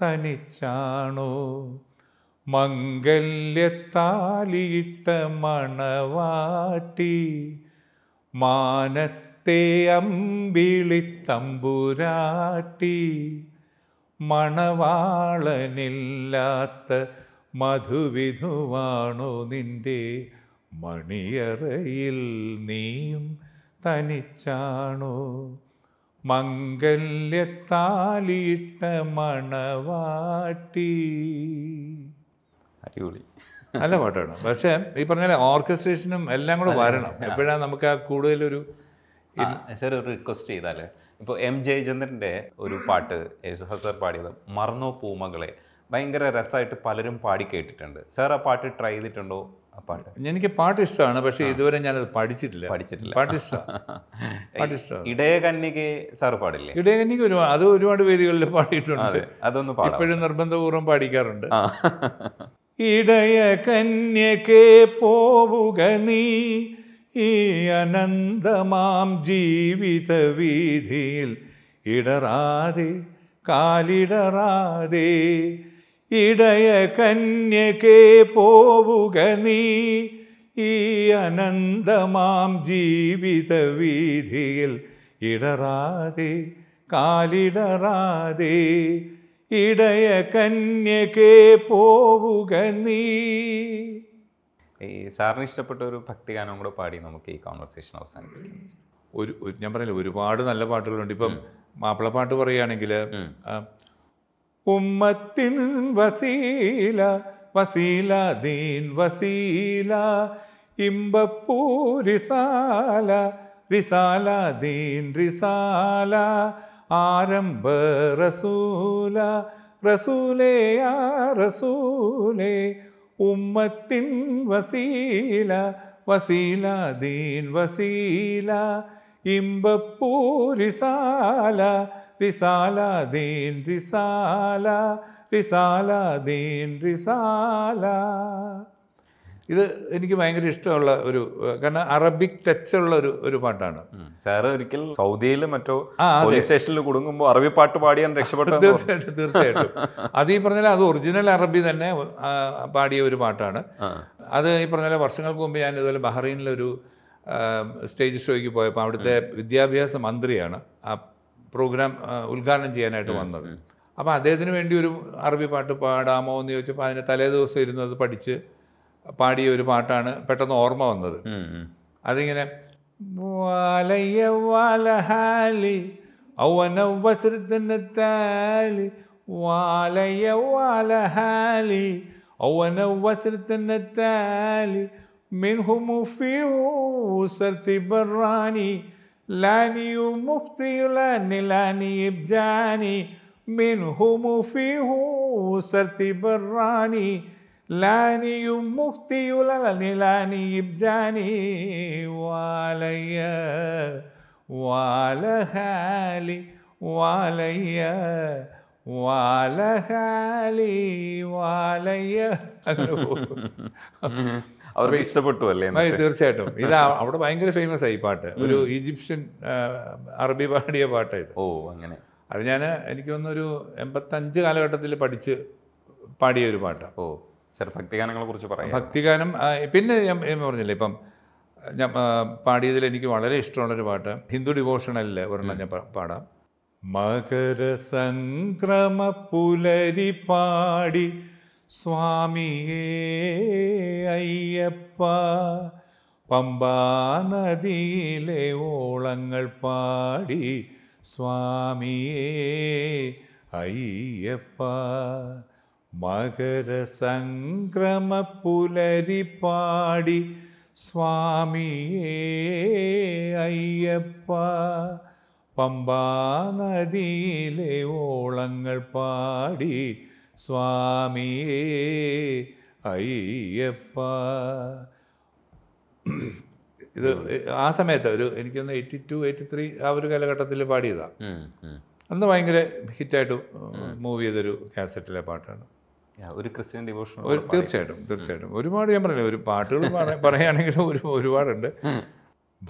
തനിച്ചാണോ മംഗല്യത്താലിയിട്ട മണവാട്ടി മാനത്തെ അമ്പിളി തമ്പുരാട്ടി മണവാളനില്ലാത്ത മധുവിധുവാണോ നിന്റെ മണിയറയിൽ നീയും തനിച്ചാണോ മംഗല്യത്താലിട്ട മണവാട്ടി അടിപൊളി നല്ല പാട്ടാണ് പക്ഷേ ഈ പറഞ്ഞ ഓർക്കസ്ട്രേഷനും എല്ലാം കൂടെ വരണം എപ്പോഴാണ് നമുക്ക് ആ കൂടുതലൊരു സാർ ഒരു റിക്വസ്റ്റ് ചെയ്താൽ ഇപ്പോൾ എം ജയചന്ദ്രൻ്റെ ഒരു പാട്ട് യേശുദാസ് സാർ പാടിയത് മറന്നോ പൂമകളെ ഭയങ്കര രസമായിട്ട് പലരും പാടി കേട്ടിട്ടുണ്ട് സാർ ആ പാട്ട് ട്രൈ ചെയ്തിട്ടുണ്ടോ പാട്ട് എനിക്ക് പാട്ട് ഇഷ്ടമാണ് പക്ഷെ ഇതുവരെ ഞാനത് പഠിച്ചിട്ടില്ല പഠിച്ചിട്ടില്ല പാട്ട് ഇഷ്ടമാണ് പാട്ട് ഇഷ്ടമാണ് ഇടയകന്നിക്ക് സാർ പാടില്ലേ കന്നിക്ക് ഒരു അത് ഒരുപാട് വേദികളിൽ പാടിയിട്ടുണ്ട് അതൊന്നും ഇപ്പോഴും നിർബന്ധപൂർവ്വം പാടിക്കാറുണ്ട് ഇടയ കന്യകേ പോവുക നീ ഈ അനന്തമാം ജീവിത വീതിയിൽ ഇടറാതെ കാലിടറാതെ ഇടയ കന്യകേ പോവുക നീ ഈ അനന്തമാം ജീവിത വീതിയിൽ ഇടറാതെ കാലിടറാതെ ഇടയ കന്യകേ പോവുക നീ ഈ സാറിന് ഇഷ്ടപ്പെട്ട ഒരു ഭക്തിഗാനം കൂടെ പാടി നമുക്ക് ഈ കോൺവെർസേഷൻ അവസാനിപ്പിക്കാം ഒരു ഞാൻ പറഞ്ഞില്ല ഒരുപാട് നല്ല പാട്ടുകളുണ്ട് ഇപ്പം മാപ്പിളപ്പാട്ട് പറയുകയാണെങ്കിൽ உம்மத்தின் வசீலா வசீலா தீன் வசீலா இம்பப்பூ ரிசாலா ரிசாலா தீன் ரிசாலா ஆரம்ப ரசூலா ரசூலே யா ரசூலே உம்மத்தின் வசீலா வசீலா தீன் வசீலா இம்பப்பூரிசாலா റിസാലദീൻ റിസാല റിസാലദീൻ റിസാല ഇത് എനിക്ക് ഭയങ്കര ഇഷ്ടമുള്ള ഒരു കാരണം അറബിക് ടച്ച് ഉള്ള ഒരു ഒരു പാട്ടാണ് സാറ് ഒരിക്കൽ സൗദിയിൽ മറ്റോ സ്റ്റേഷനിൽ കുടുങ്ങുമ്പോൾ അറബി പാട്ട് പാടിയാൻ രക്ഷപ്പെട്ടു തീർച്ചയായിട്ടും തീർച്ചയായിട്ടും അത് ഈ പറഞ്ഞാൽ അത് ഒറിജിനൽ അറബി തന്നെ പാടിയ ഒരു പാട്ടാണ് അത് ഈ പറഞ്ഞ വർഷങ്ങൾക്ക് മുമ്പ് ഞാൻ ഇതുപോലെ ബഹ്റൈനിലൊരു സ്റ്റേജ് ഷോയ്ക്ക് പോയപ്പോൾ അവിടുത്തെ വിദ്യാഭ്യാസ മന്ത്രിയാണ് ആ പ്രോഗ്രാം ഉദ്ഘാടനം ചെയ്യാനായിട്ട് വന്നത് അപ്പോൾ അദ്ദേഹത്തിന് വേണ്ടി ഒരു അറബി പാട്ട് പാടാമോ എന്ന് ചോദിച്ചപ്പോൾ അതിന് തലേ ദിവസം ഇരുന്നത് പഠിച്ച് പാടിയ ഒരു പാട്ടാണ് പെട്ടെന്ന് ഓർമ്മ വന്നത് അതിങ്ങനെ منهم في أسرة ബറാനി لاني مبطي لاني لاني من منهم فيه وصرت براني لاني مبطي لاني لاني بجاني وعلي وعلى حالي وعلي وعلى حالي وعلي അവർക്ക് ഇഷ്ടപ്പെട്ടു അല്ലേ തീർച്ചയായിട്ടും ഇത് അവിടെ ഭയങ്കര ഫേമസ് ആയി പാട്ട് ഒരു ഈജിപ്ഷ്യൻ അറബി പാടിയ പാട്ടാണ് ഇത് ഓ അങ്ങനെ അത് ഞാൻ എനിക്ക് തോന്നുന്നൊരു എൺപത്തഞ്ച് കാലഘട്ടത്തിൽ പഠിച്ച് പാടിയ ഒരു പാട്ടാണ് ഓ ചില ഭക്തിഗാനങ്ങളെ കുറിച്ച് പറയാം ഭക്തിഗാനം പിന്നെ ഞാൻ പറഞ്ഞില്ലേ ഇപ്പം ഞാൻ പാടിയതിൽ എനിക്ക് വളരെ ഇഷ്ടമുള്ളൊരു പാട്ട് ഹിന്ദു ഡിവോഷണലിൽ ഒരെണ്ണം ഞാൻ പാടാം സംക്രമ പുലരി പാടി സ്വാമിയേ അയ്യപ്പ പമ്പാനദിയിലെ ഓളങ്ങൾ പാടി സ്വാമിയേ അയ്യപ്പ മകരസംക്രമ പുലരി പാടി സ്വാമിയേ അയ്യപ്പ പമ്പാനദിയിലെ ഓളങ്ങൾ പാടി സ്വാമിയേ അയ്യപ്പ ഇത് ആ സമയത്ത് ഒരു എനിക്കൊന്ന് എയ്റ്റി ടു എയ്റ്റി ത്രീ ആ ഒരു കാലഘട്ടത്തിൽ പാടിയതാണ് അന്ന് ഭയങ്കര ഹിറ്റായിട്ട് മൂവ് ചെയ്തൊരു കാസറ്റിലെ പാട്ടാണ് ഒരു ക്രിസ്ത്യൻ ഡിവോഷൻ തീർച്ചയായിട്ടും തീർച്ചയായിട്ടും ഒരുപാട് ഞാൻ പറഞ്ഞില്ല ഒരു പാട്ടുകൾ പറയുകയാണെങ്കിൽ ഒരു ഒരുപാടുണ്ട്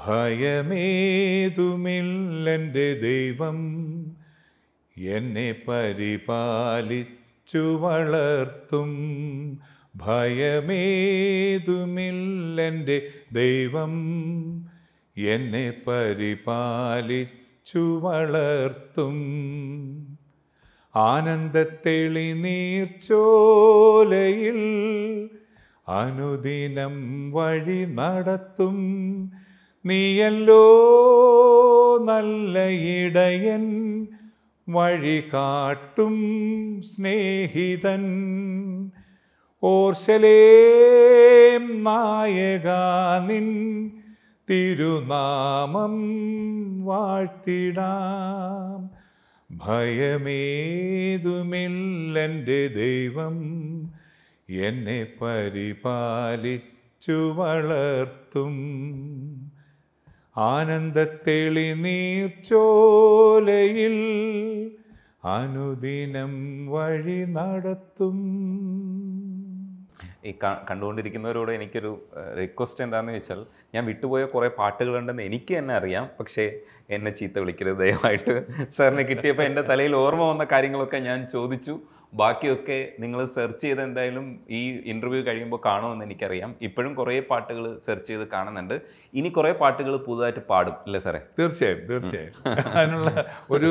ഭയമേതുമില്ലെൻ്റെ ദൈവം എന്നെ പരിപാലി ചുവളർത്തും ഭയമേതുമില്ലെൻ്റെ ദൈവം എന്നെ പരിപാലിച്ചു വളർത്തും ആനന്ദത്തെളി നീർച്ചോലയിൽ അനുദിനം വഴി നടത്തും നീയല്ലോ നല്ല ഇടയൻ കാട്ടും സ്നേഹിതൻ ഓർശലേം നായക നിൻ തിരുനാമം വാഴ്ത്തിടാം ഭയമേതുമില്ലെൻ്റെ ദൈവം എന്നെ പരിപാലിച്ചു വളർത്തും ആനന്ദത്തെളി നീർച്ചോലയിൽ അനുദിനം വഴി നടത്തും ഈ കണ്ടുകൊണ്ടിരിക്കുന്നവരോട് എനിക്കൊരു റിക്വസ്റ്റ് എന്താണെന്ന് വെച്ചാൽ ഞാൻ വിട്ടുപോയ കുറേ പാട്ടുകളുണ്ടെന്ന് എനിക്ക് തന്നെ അറിയാം പക്ഷേ എന്നെ ചീത്ത വിളിക്കരുത് ദയവായിട്ട് സാറിന് കിട്ടിയപ്പോൾ എൻ്റെ തലയിൽ ഓർമ്മ വന്ന കാര്യങ്ങളൊക്കെ ഞാൻ ചോദിച്ചു ബാക്കിയൊക്കെ നിങ്ങൾ സെർച്ച് ചെയ്ത് എന്തായാലും ഈ ഇൻ്റർവ്യൂ കഴിയുമ്പോൾ കാണുമെന്ന് എനിക്കറിയാം ഇപ്പോഴും കുറേ പാട്ടുകൾ സെർച്ച് ചെയ്ത് കാണുന്നുണ്ട് ഇനി കുറേ പാട്ടുകൾ പുതുതായിട്ട് പാടും അല്ലേ സാറേ തീർച്ചയായും തീർച്ചയായും അതിനുള്ള ഒരു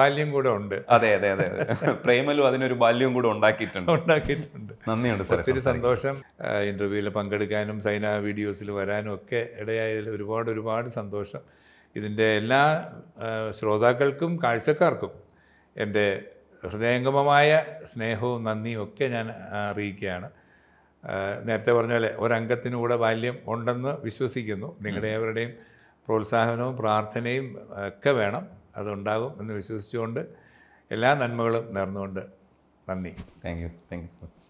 ബാല്യം കൂടെ ഉണ്ട് അതെ അതെ അതെ പ്രേമലും അതിനൊരു ബാല്യം കൂടെ ഉണ്ടാക്കിയിട്ടുണ്ട് ഉണ്ടാക്കിയിട്ടുണ്ട് നന്ദിയുണ്ട് സാർ ഒത്തിരി സന്തോഷം ഇൻ്റർവ്യൂവിൽ പങ്കെടുക്കാനും സൈന വീഡിയോസിൽ വരാനും ഒക്കെ ഇടയായതിൽ ഒരുപാട് ഒരുപാട് സന്തോഷം ഇതിൻ്റെ എല്ലാ ശ്രോതാക്കൾക്കും കാഴ്ചക്കാർക്കും എൻ്റെ ഹൃദയംഗമമായ സ്നേഹവും നന്ദിയും ഒക്കെ ഞാൻ അറിയിക്കുകയാണ് നേരത്തെ പറഞ്ഞ പോലെ ഒരംഗത്തിനു കൂടെ ബാല്യം ഉണ്ടെന്ന് വിശ്വസിക്കുന്നു നിങ്ങളുടെ അവരുടെയും പ്രോത്സാഹനവും പ്രാർത്ഥനയും ഒക്കെ വേണം അതുണ്ടാകും എന്ന് വിശ്വസിച്ചുകൊണ്ട് എല്ലാ നന്മകളും നേർന്നുകൊണ്ട് നന്ദി thank you thank you much